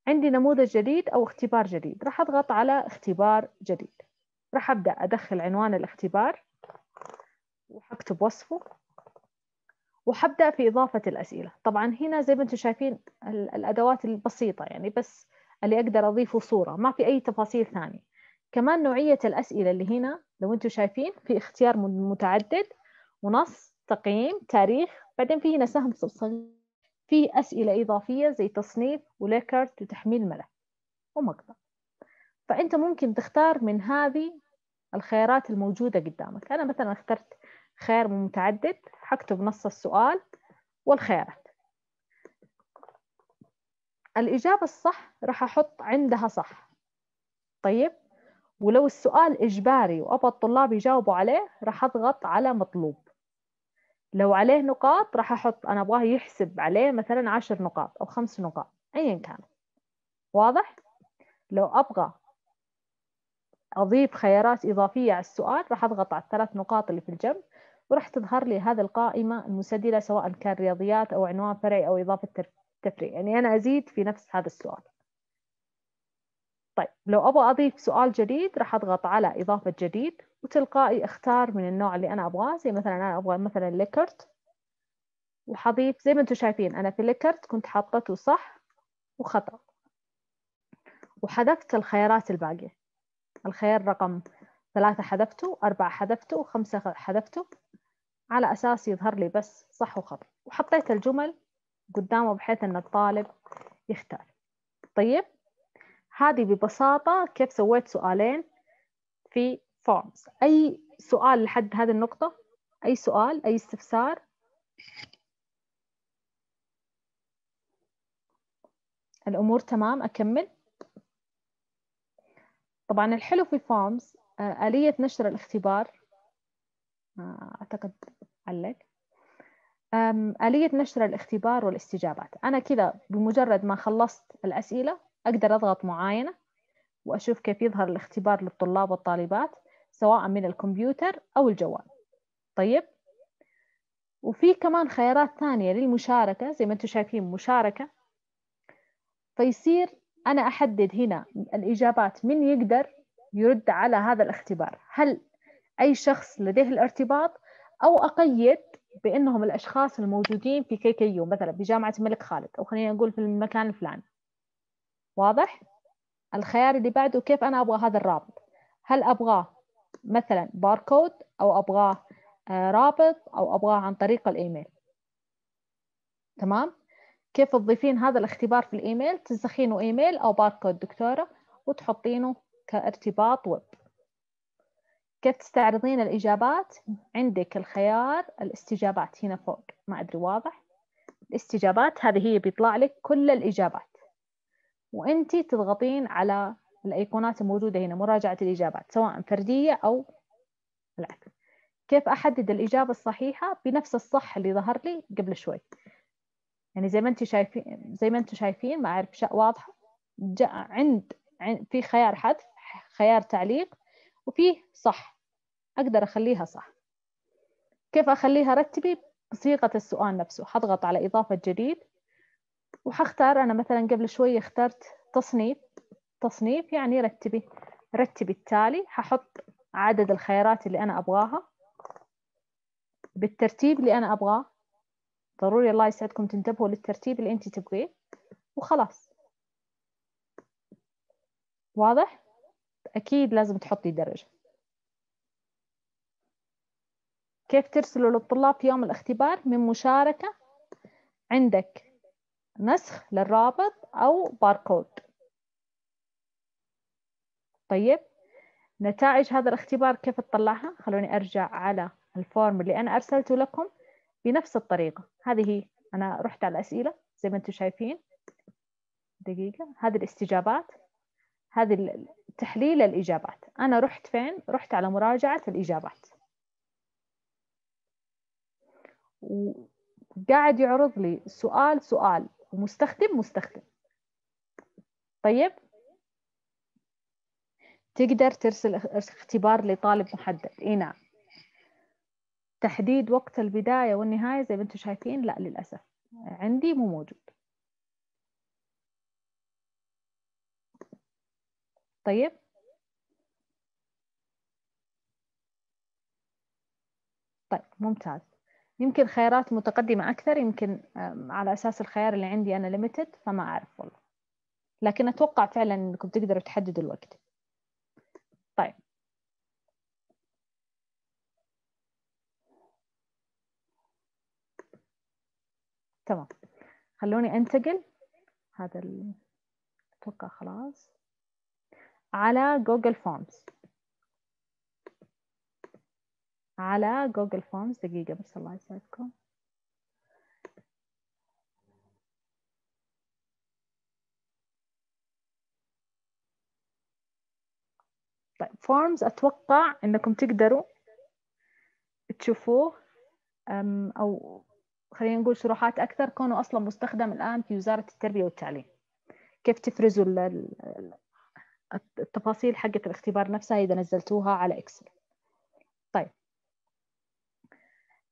عندي نموذج جديد أو اختبار جديد راح أضغط على اختبار جديد راح أبدأ أدخل عنوان الاختبار وحكتب وصفه وحبدأ في إضافة الأسئلة طبعا هنا زي ما انتم شايفين الأدوات البسيطة يعني بس اللي أقدر أضيفه صورة ما في أي تفاصيل ثانية كمان نوعية الأسئلة اللي هنا لو انتم شايفين في اختيار متعدد ونص تقييم تاريخ بعدين في هنا سهم صغير في أسئلة إضافية زي تصنيف ولاكارت وتحميل ملف ومقطع فأنت ممكن تختار من هذه الخيارات الموجودة قدامك أنا مثلا اخترت خيار متعدد حكتب نص السؤال والخيارات الإجابة الصح راح أحط عندها صح طيب ولو السؤال إجباري وأبغى الطلاب يجاوبوا عليه راح أضغط على مطلوب لو عليه نقاط راح احط انا ابغاه يحسب عليه مثلا عشر نقاط او خمس نقاط ايا كان واضح لو ابغى اضيف خيارات اضافيه على السؤال راح اضغط على الثلاث نقاط اللي في الجنب وراح تظهر لي هذه القائمه المسدله سواء كان رياضيات او عنوان فرعي او اضافه تفريع يعني انا ازيد في نفس هذا السؤال طيب لو أبغى أضيف سؤال جديد راح أضغط على إضافة جديد وتلقائي اختار من النوع اللي أنا أبغاه زي مثلا أنا أبغى مثلا ليكرت وحضيف زي ما أنتم شايفين أنا في ليكرت كنت حاطته صح وخطأ وحذفت الخيارات الباقية الخيار رقم ثلاثة حذفته أربعة حذفته وخمسة حذفته على أساس يظهر لي بس صح وخطأ وحطيت الجمل قدامه بحيث أن الطالب يختار طيب هذه ببساطة كيف سويت سؤالين في فورمز أي سؤال لحد هذه النقطة أي سؤال أي استفسار الأمور تمام أكمل طبعا الحلو في فورمز آه، آلية نشر الاختبار آه، أعتقد علق آلية نشر الاختبار والاستجابات أنا كذا بمجرد ما خلصت الأسئلة أقدر أضغط معاينة وأشوف كيف يظهر الاختبار للطلاب والطالبات سواء من الكمبيوتر أو الجوال طيب وفي كمان خيارات ثانية للمشاركة زي ما انتم شايفين مشاركة فيصير أنا أحدد هنا الإجابات من يقدر يرد على هذا الاختبار هل أي شخص لديه الارتباط أو أقيد بأنهم الأشخاص الموجودين في كي كي يو مثلا بجامعة الملك خالد أو خلينا نقول في المكان الفلاني واضح؟ الخيار اللي بعده كيف أنا أبغى هذا الرابط هل أبغاه مثلا باركود أو أبغاه آه، رابط أو أبغاه عن طريق الإيميل تمام؟ كيف تضيفين هذا الاختبار في الإيميل تنسخينه إيميل أو باركود دكتورة وتحطينه كارتباط ويب كيف تستعرضين الإجابات عندك الخيار الاستجابات هنا فوق ما أدري واضح الاستجابات هذه هي بيطلع لك كل الإجابات وانت تضغطين على الايقونات الموجوده هنا مراجعه الاجابات سواء فرديه او العكس كيف احدد الاجابه الصحيحه بنفس الصح اللي ظهر لي قبل شوي يعني زي ما انت شايفين زي ما انتم شايفين ما اعرف واضحه عند في خيار حذف خيار تعليق وفيه صح اقدر اخليها صح كيف اخليها رتبي بصيغه السؤال نفسه حضغط على اضافه جديد وحختار أنا مثلا قبل شوي اخترت تصنيف تصنيف يعني رتبي رتبي التالي ححط عدد الخيارات اللي أنا أبغاها بالترتيب اللي أنا أبغاه ضروري الله يسعدكم تنتبهوا للترتيب اللي أنت تبغيه وخلاص واضح؟ أكيد لازم تحطي درجة كيف ترسلوا للطلاب في يوم الاختبار من مشاركة عندك نسخ للرابط أو باركود طيب نتائج هذا الاختبار كيف تطلعها خلوني أرجع على الفورم اللي أنا أرسلته لكم بنفس الطريقة هذه هي أنا رحت على الأسئلة زي ما أنتم شايفين دقيقة هذه الاستجابات هذه تحليل الإجابات أنا رحت فين؟ رحت على مراجعة الإجابات وقاعد يعرض لي سؤال سؤال ومستخدم مستخدم طيب تقدر ترسل اختبار لطالب محدد اي نعم تحديد وقت البداية والنهاية زي ما انتم شايفين لا للأسف عندي مو موجود طيب طيب ممتاز يمكن خيارات متقدمة أكثر يمكن على أساس الخيار اللي عندي أنا ليميتد فما أعرف والله لكن أتوقع فعلا أنكم تقدروا تحددوا الوقت طيب تمام خلوني أنتقل هذا أتوقع خلاص على جوجل فورمز على جوجل فورمز دقيقة بس الله يسعدكم طيب فورمز أتوقع إنكم تقدروا تشوفوه أو خلينا نقول شروحات أكثر كونه أصلا مستخدم الآن في وزارة التربية والتعليم كيف تفرزوا التفاصيل حقت الاختبار نفسها إذا نزلتوها على إكسل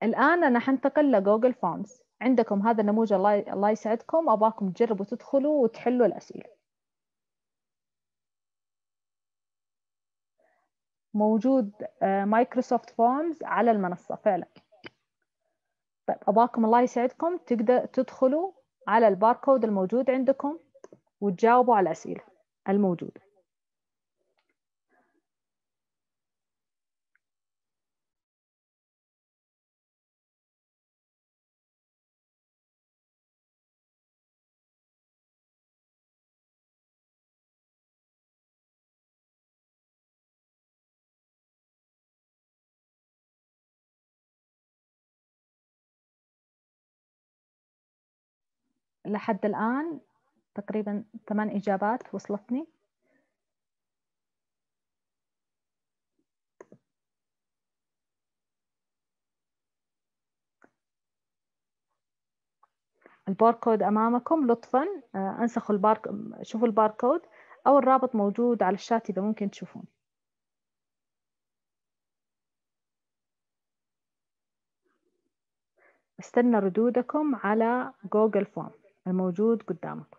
الآن أنا حنتقل لجوجل فورمز عندكم هذا النموذج الله يسعدكم أباكم تجربوا تدخلوا وتحلوا الأسئلة موجود مايكروسوفت آه، فورمز على المنصة فعلا طيب أباكم الله يسعدكم تقدر تدخلوا على الباركود الموجود عندكم وتجاوبوا على الأسئلة الموجودة لحد الآن تقريبا ثمان إجابات وصلتني الباركود أمامكم لطفا آه، انسخوا البارك شوفوا الباركود أو الرابط موجود على الشات إذا ممكن تشوفون استنى ردودكم على جوجل فورم الموجود قدامك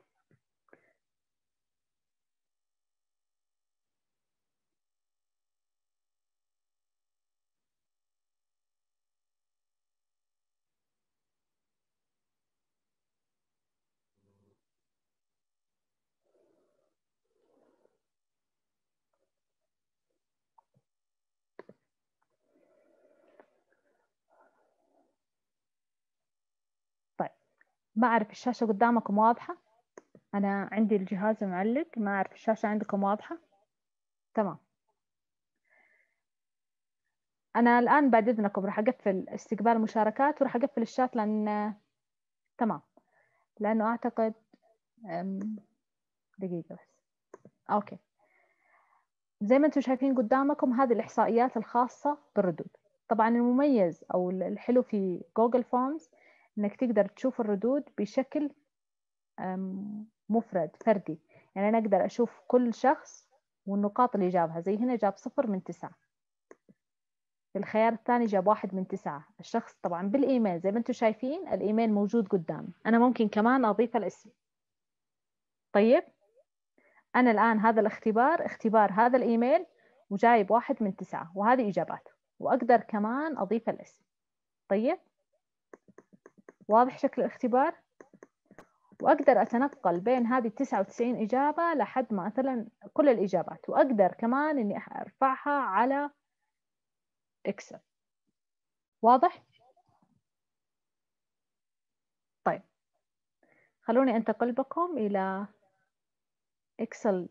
ما أعرف الشاشة قدامكم واضحة أنا عندي الجهاز معلق ما أعرف الشاشة عندكم واضحة تمام أنا الآن بعد إذنكم راح أقفل استقبال المشاركات وراح أقفل الشات لأن تمام لأنه أعتقد دقيقة بس أوكي زي ما أنتم شايفين قدامكم هذه الإحصائيات الخاصة بالردود طبعا المميز أو الحلو في جوجل فورمز انك تقدر تشوف الردود بشكل مفرد فردي يعني انا اقدر اشوف كل شخص والنقاط اللي جابها زي هنا جاب صفر من تسعة في الخيار الثاني جاب واحد من تسعة الشخص طبعا بالايميل زي ما انتم شايفين الايميل موجود قدامي انا ممكن كمان اضيف الاسم طيب انا الان هذا الاختبار اختبار هذا الايميل وجايب واحد من تسعة وهذه اجاباته واقدر كمان اضيف الاسم طيب واضح شكل الاختبار وأقدر أتنقل بين هذه 99 إجابة لحد ما مثلا كل الإجابات وأقدر كمان إني أرفعها على إكسل واضح؟ طيب خلوني أنتقل بكم إلى إكسل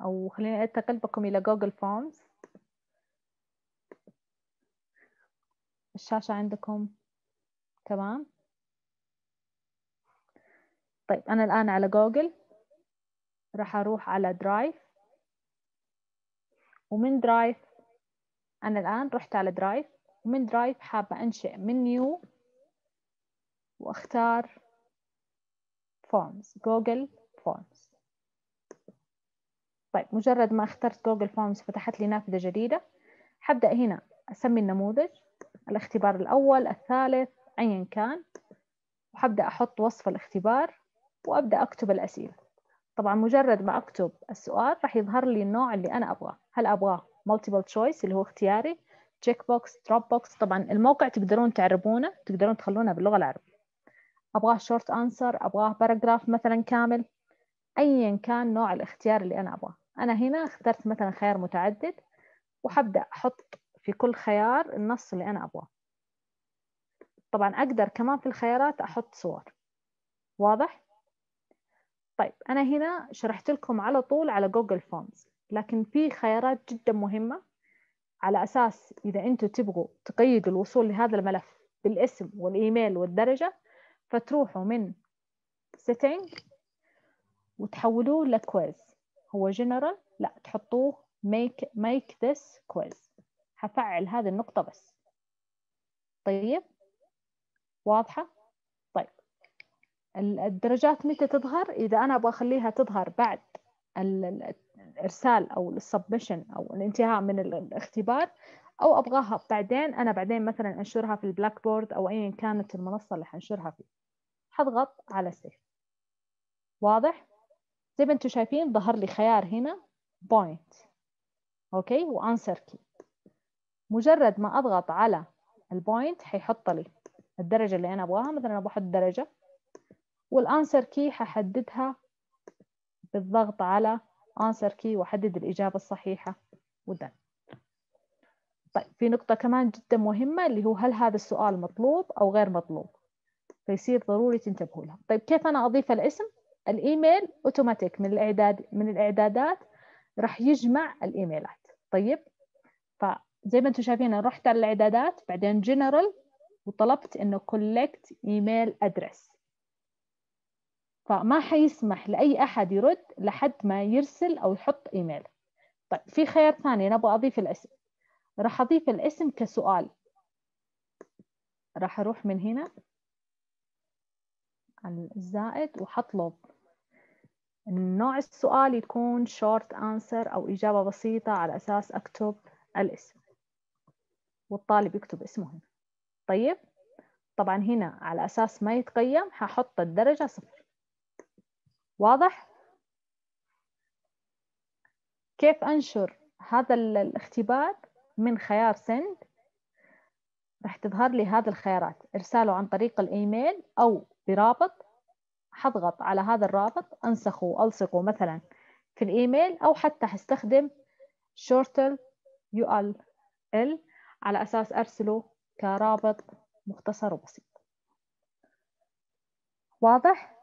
أو خليني أنتقل بكم إلى جوجل فورمز الشاشة عندكم تمام طيب أنا الآن على جوجل راح أروح على درايف ومن درايف أنا الآن رحت على درايف ومن درايف حابة أنشئ منيو وأختار فورمز جوجل فورمز طيب مجرد ما اخترت جوجل فورمز فتحت لي نافذة جديدة حبدأ هنا أسمي النموذج الاختبار الأول الثالث أيا كان وحبدأ أحط وصف الاختبار وأبدأ أكتب الأسئلة طبعا مجرد ما أكتب السؤال راح يظهر لي النوع اللي أنا أبغاه هل أبغاه multiple choice اللي هو اختياري تشيك بوكس دروب بوكس طبعا الموقع تقدرون تعربونه تقدرون تخلونه باللغة العربية أبغاه شورت أنسر أبغاه باراجراف مثلا كامل أيا كان نوع الاختيار اللي أنا أبغاه أنا هنا اخترت مثلا خيار متعدد وحبدأ أحط في كل خيار النص اللي أنا أبغاه طبعا أقدر كمان في الخيارات أحط صور واضح؟ طيب أنا هنا شرحت لكم على طول على جوجل فورمز لكن في خيارات جدا مهمة على أساس إذا انتم تبغوا تقيدوا الوصول لهذا الملف بالاسم والإيميل والدرجة فتروحوا من سيتنج وتحولوه لكويز هو جنرال لا تحطوه make ميك this quiz هفعل هذه النقطة بس طيب واضحة؟ طيب الدرجات متى تظهر؟ إذا أنا أبغى أخليها تظهر بعد الإرسال أو السبمشن أو الانتهاء من الاختبار أو أبغاها بعدين أنا بعدين مثلا أنشرها في البلاك بورد أو أيا كانت المنصة اللي حنشرها فيه حضغط على سيف واضح؟ زي ما انتم شايفين ظهر لي خيار هنا بوينت اوكي وانسر كي مجرد ما اضغط على البوينت حيحط لي الدرجة اللي أنا أبغاها مثلا أنا بحط درجة والأنسر كي ححددها بالضغط على أنسر كي وأحدد الإجابة الصحيحة ودن طيب في نقطة كمان جدا مهمة اللي هو هل هذا السؤال مطلوب أو غير مطلوب فيصير ضروري تنتبهوا لها طيب كيف أنا أضيف الاسم الإيميل أوتوماتيك من الإعداد من الإعدادات راح يجمع الإيميلات طيب فزي ما أنتم شايفين أنا رحت على الإعدادات بعدين جنرال وطلبت انه كولكت ايميل ادرس فما حيسمح لاي احد يرد لحد ما يرسل او يحط ايميل طيب في خيار ثاني انا ابغى اضيف الاسم راح اضيف الاسم كسؤال راح اروح من هنا على الزائد وحطلب نوع السؤال يكون short answer أو إجابة بسيطة على أساس أكتب الاسم والطالب يكتب اسمه هنا طيب طبعا هنا على أساس ما يتقيم هحط الدرجة صفر واضح؟ كيف أنشر هذا الاختبار من خيار سند راح تظهر لي هذه الخيارات إرساله عن طريق الإيميل أو برابط حضغط على هذا الرابط أنسخه والصقه مثلا في الإيميل أو حتى هستخدم شورتل يو ال على أساس أرسله كرابط مختصر وبسيط واضح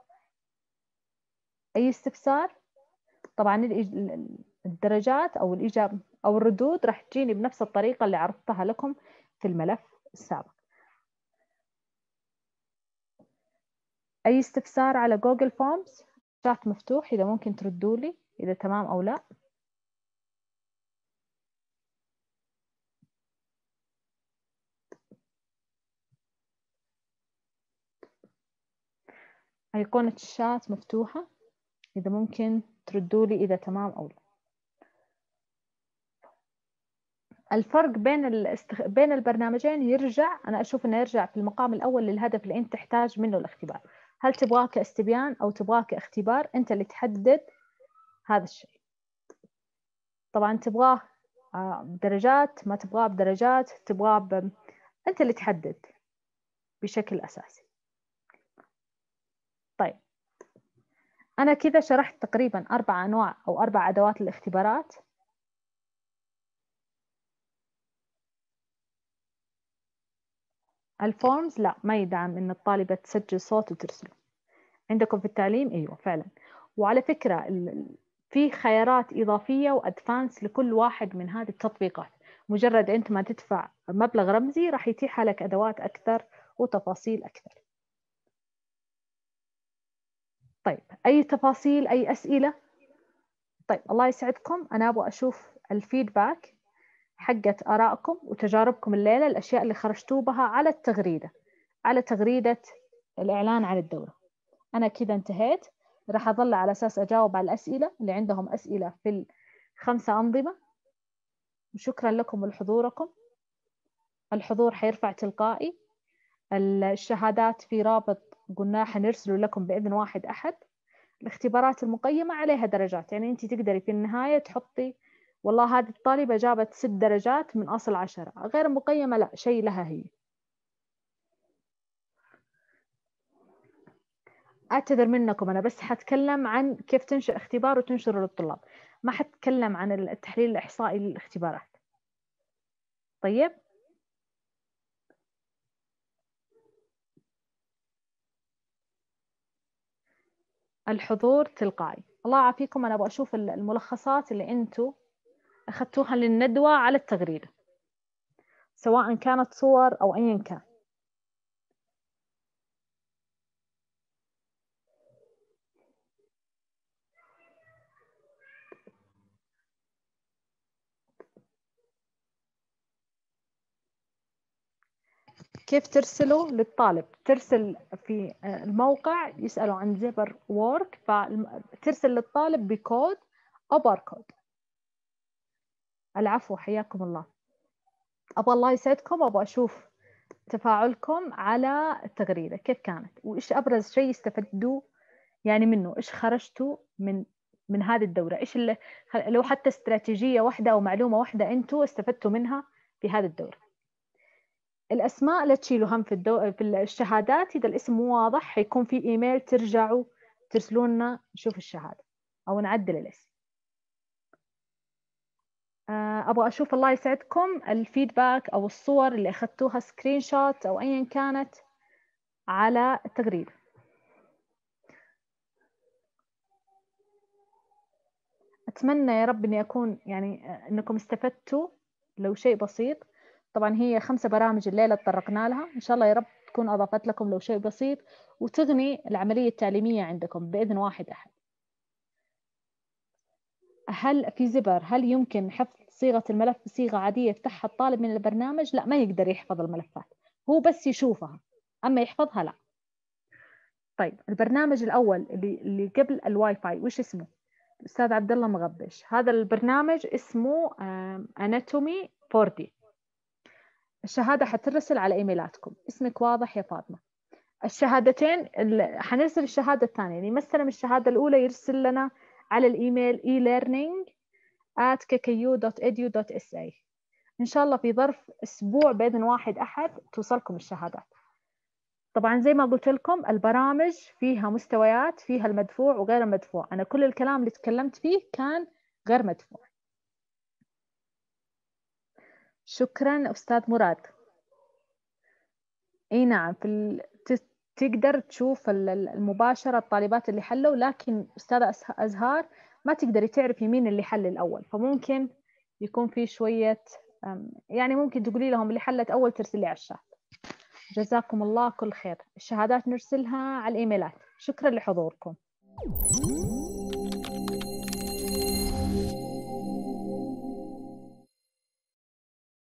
أي استفسار طبعا الدرجات أو الإجابة أو الردود راح تجيني بنفس الطريقة اللي عرضتها لكم في الملف السابق أي استفسار على جوجل فورمز شات مفتوح إذا ممكن تردوا لي إذا تمام أو لا أيقونة الشات مفتوحة إذا ممكن تردوا لي إذا تمام أو لا الفرق بين الاستخ... بين البرنامجين يرجع أنا أشوف إنه يرجع في المقام الأول للهدف اللي أنت تحتاج منه الاختبار هل تبغاه كاستبيان أو تبغاه كاختبار أنت اللي تحدد هذا الشيء طبعا تبغاه بدرجات آه، ما تبغاه بدرجات تبغاه ب... أنت اللي تحدد بشكل أساسي أنا كذا شرحت تقريبا أربع أنواع أو أربع أدوات للاختبارات الفورمز لا ما يدعم إن الطالبة تسجل صوت وترسله عندكم في التعليم أيوه فعلا وعلى فكرة في خيارات إضافية وأدفانس لكل واحد من هذه التطبيقات مجرد أنت ما تدفع مبلغ رمزي راح يتيح لك أدوات أكثر وتفاصيل أكثر طيب أي تفاصيل أي أسئلة طيب الله يسعدكم أنا أبغى أشوف الفيدباك حقت آرائكم وتجاربكم الليلة الأشياء اللي خرجتوا بها على التغريدة على تغريدة الإعلان عن الدورة أنا كذا انتهيت راح أظل على أساس أجاوب على الأسئلة اللي عندهم أسئلة في الخمسة أنظمة وشكرا لكم ولحضوركم الحضور حيرفع تلقائي الشهادات في رابط قلنا حنرسل لكم بإذن واحد أحد الاختبارات المقيمة عليها درجات يعني أنت تقدري في النهاية تحطي والله هذه الطالبة جابت ست درجات من أصل عشرة غير مقيمة لا شيء لها هي أعتذر منكم أنا بس حتكلم عن كيف تنشئ اختبار وتنشره للطلاب ما حتكلم عن التحليل الإحصائي للاختبارات طيب الحضور تلقائي الله يعافيكم أنا أبغى أشوف الملخصات اللي انتم أخذتوها للندوة على التغريدة سواء كانت صور أو أيا كان كيف ترسله للطالب ترسل في آه، الموقع يسألوا عن زبر وورك فترسل للطالب بكود أو باركود العفو حياكم الله أبغى الله يسعدكم أبغى أشوف تفاعلكم على التغريدة كيف كانت وإيش أبرز شيء استفدوا يعني منه إيش خرجتوا من من هذه الدورة إيش اللي لو حتى استراتيجية واحدة أو معلومة واحدة أنتوا استفدتوا منها في هذه الدورة الاسماء لا تشيلوا هم في الدو... في الشهادات اذا الاسم مو واضح حيكون في ايميل ترجعوا ترسلوا لنا نشوف الشهاده او نعدل الاسم آه، ابغى اشوف الله يسعدكم الفيدباك او الصور اللي اخذتوها سكرين شوت او ايا كانت على التغريده اتمنى يا رب اني اكون يعني آه، انكم استفدتوا لو شيء بسيط طبعا هي خمسة برامج الليلة تطرقنا لها إن شاء الله يا رب تكون أضافت لكم لو شيء بسيط وتغني العملية التعليمية عندكم بإذن واحد أحد هل في زبر هل يمكن حفظ صيغة الملف بصيغة عادية يفتحها الطالب من البرنامج؟ لا ما يقدر يحفظ الملفات هو بس يشوفها أما يحفظها لا طيب البرنامج الأول اللي, اللي قبل الواي فاي وش اسمه؟ أستاذ عبد الله مغبش هذا البرنامج اسمه أناتومي 4 دي الشهاده حترسل على ايميلاتكم اسمك واضح يا فاطمه الشهادتين حنرسل الشهاده الثانيه اللي يعني مثلا الشهاده الاولى يرسل لنا على الايميل e-learning at kku.edu.sa ان شاء الله في ظرف اسبوع باذن واحد احد توصلكم الشهادات طبعا زي ما قلت لكم البرامج فيها مستويات فيها المدفوع وغير المدفوع انا كل الكلام اللي تكلمت فيه كان غير مدفوع شكرا أستاذ مراد اي نعم في ال... تقدر تشوف المباشرة الطالبات اللي حلوا لكن أستاذة أزهار ما تقدري تعرفي مين اللي حل الأول فممكن يكون في شوية يعني ممكن تقولي لهم اللي حلت أول ترسلي على الشات جزاكم الله كل خير الشهادات نرسلها على الإيميلات شكرا لحضوركم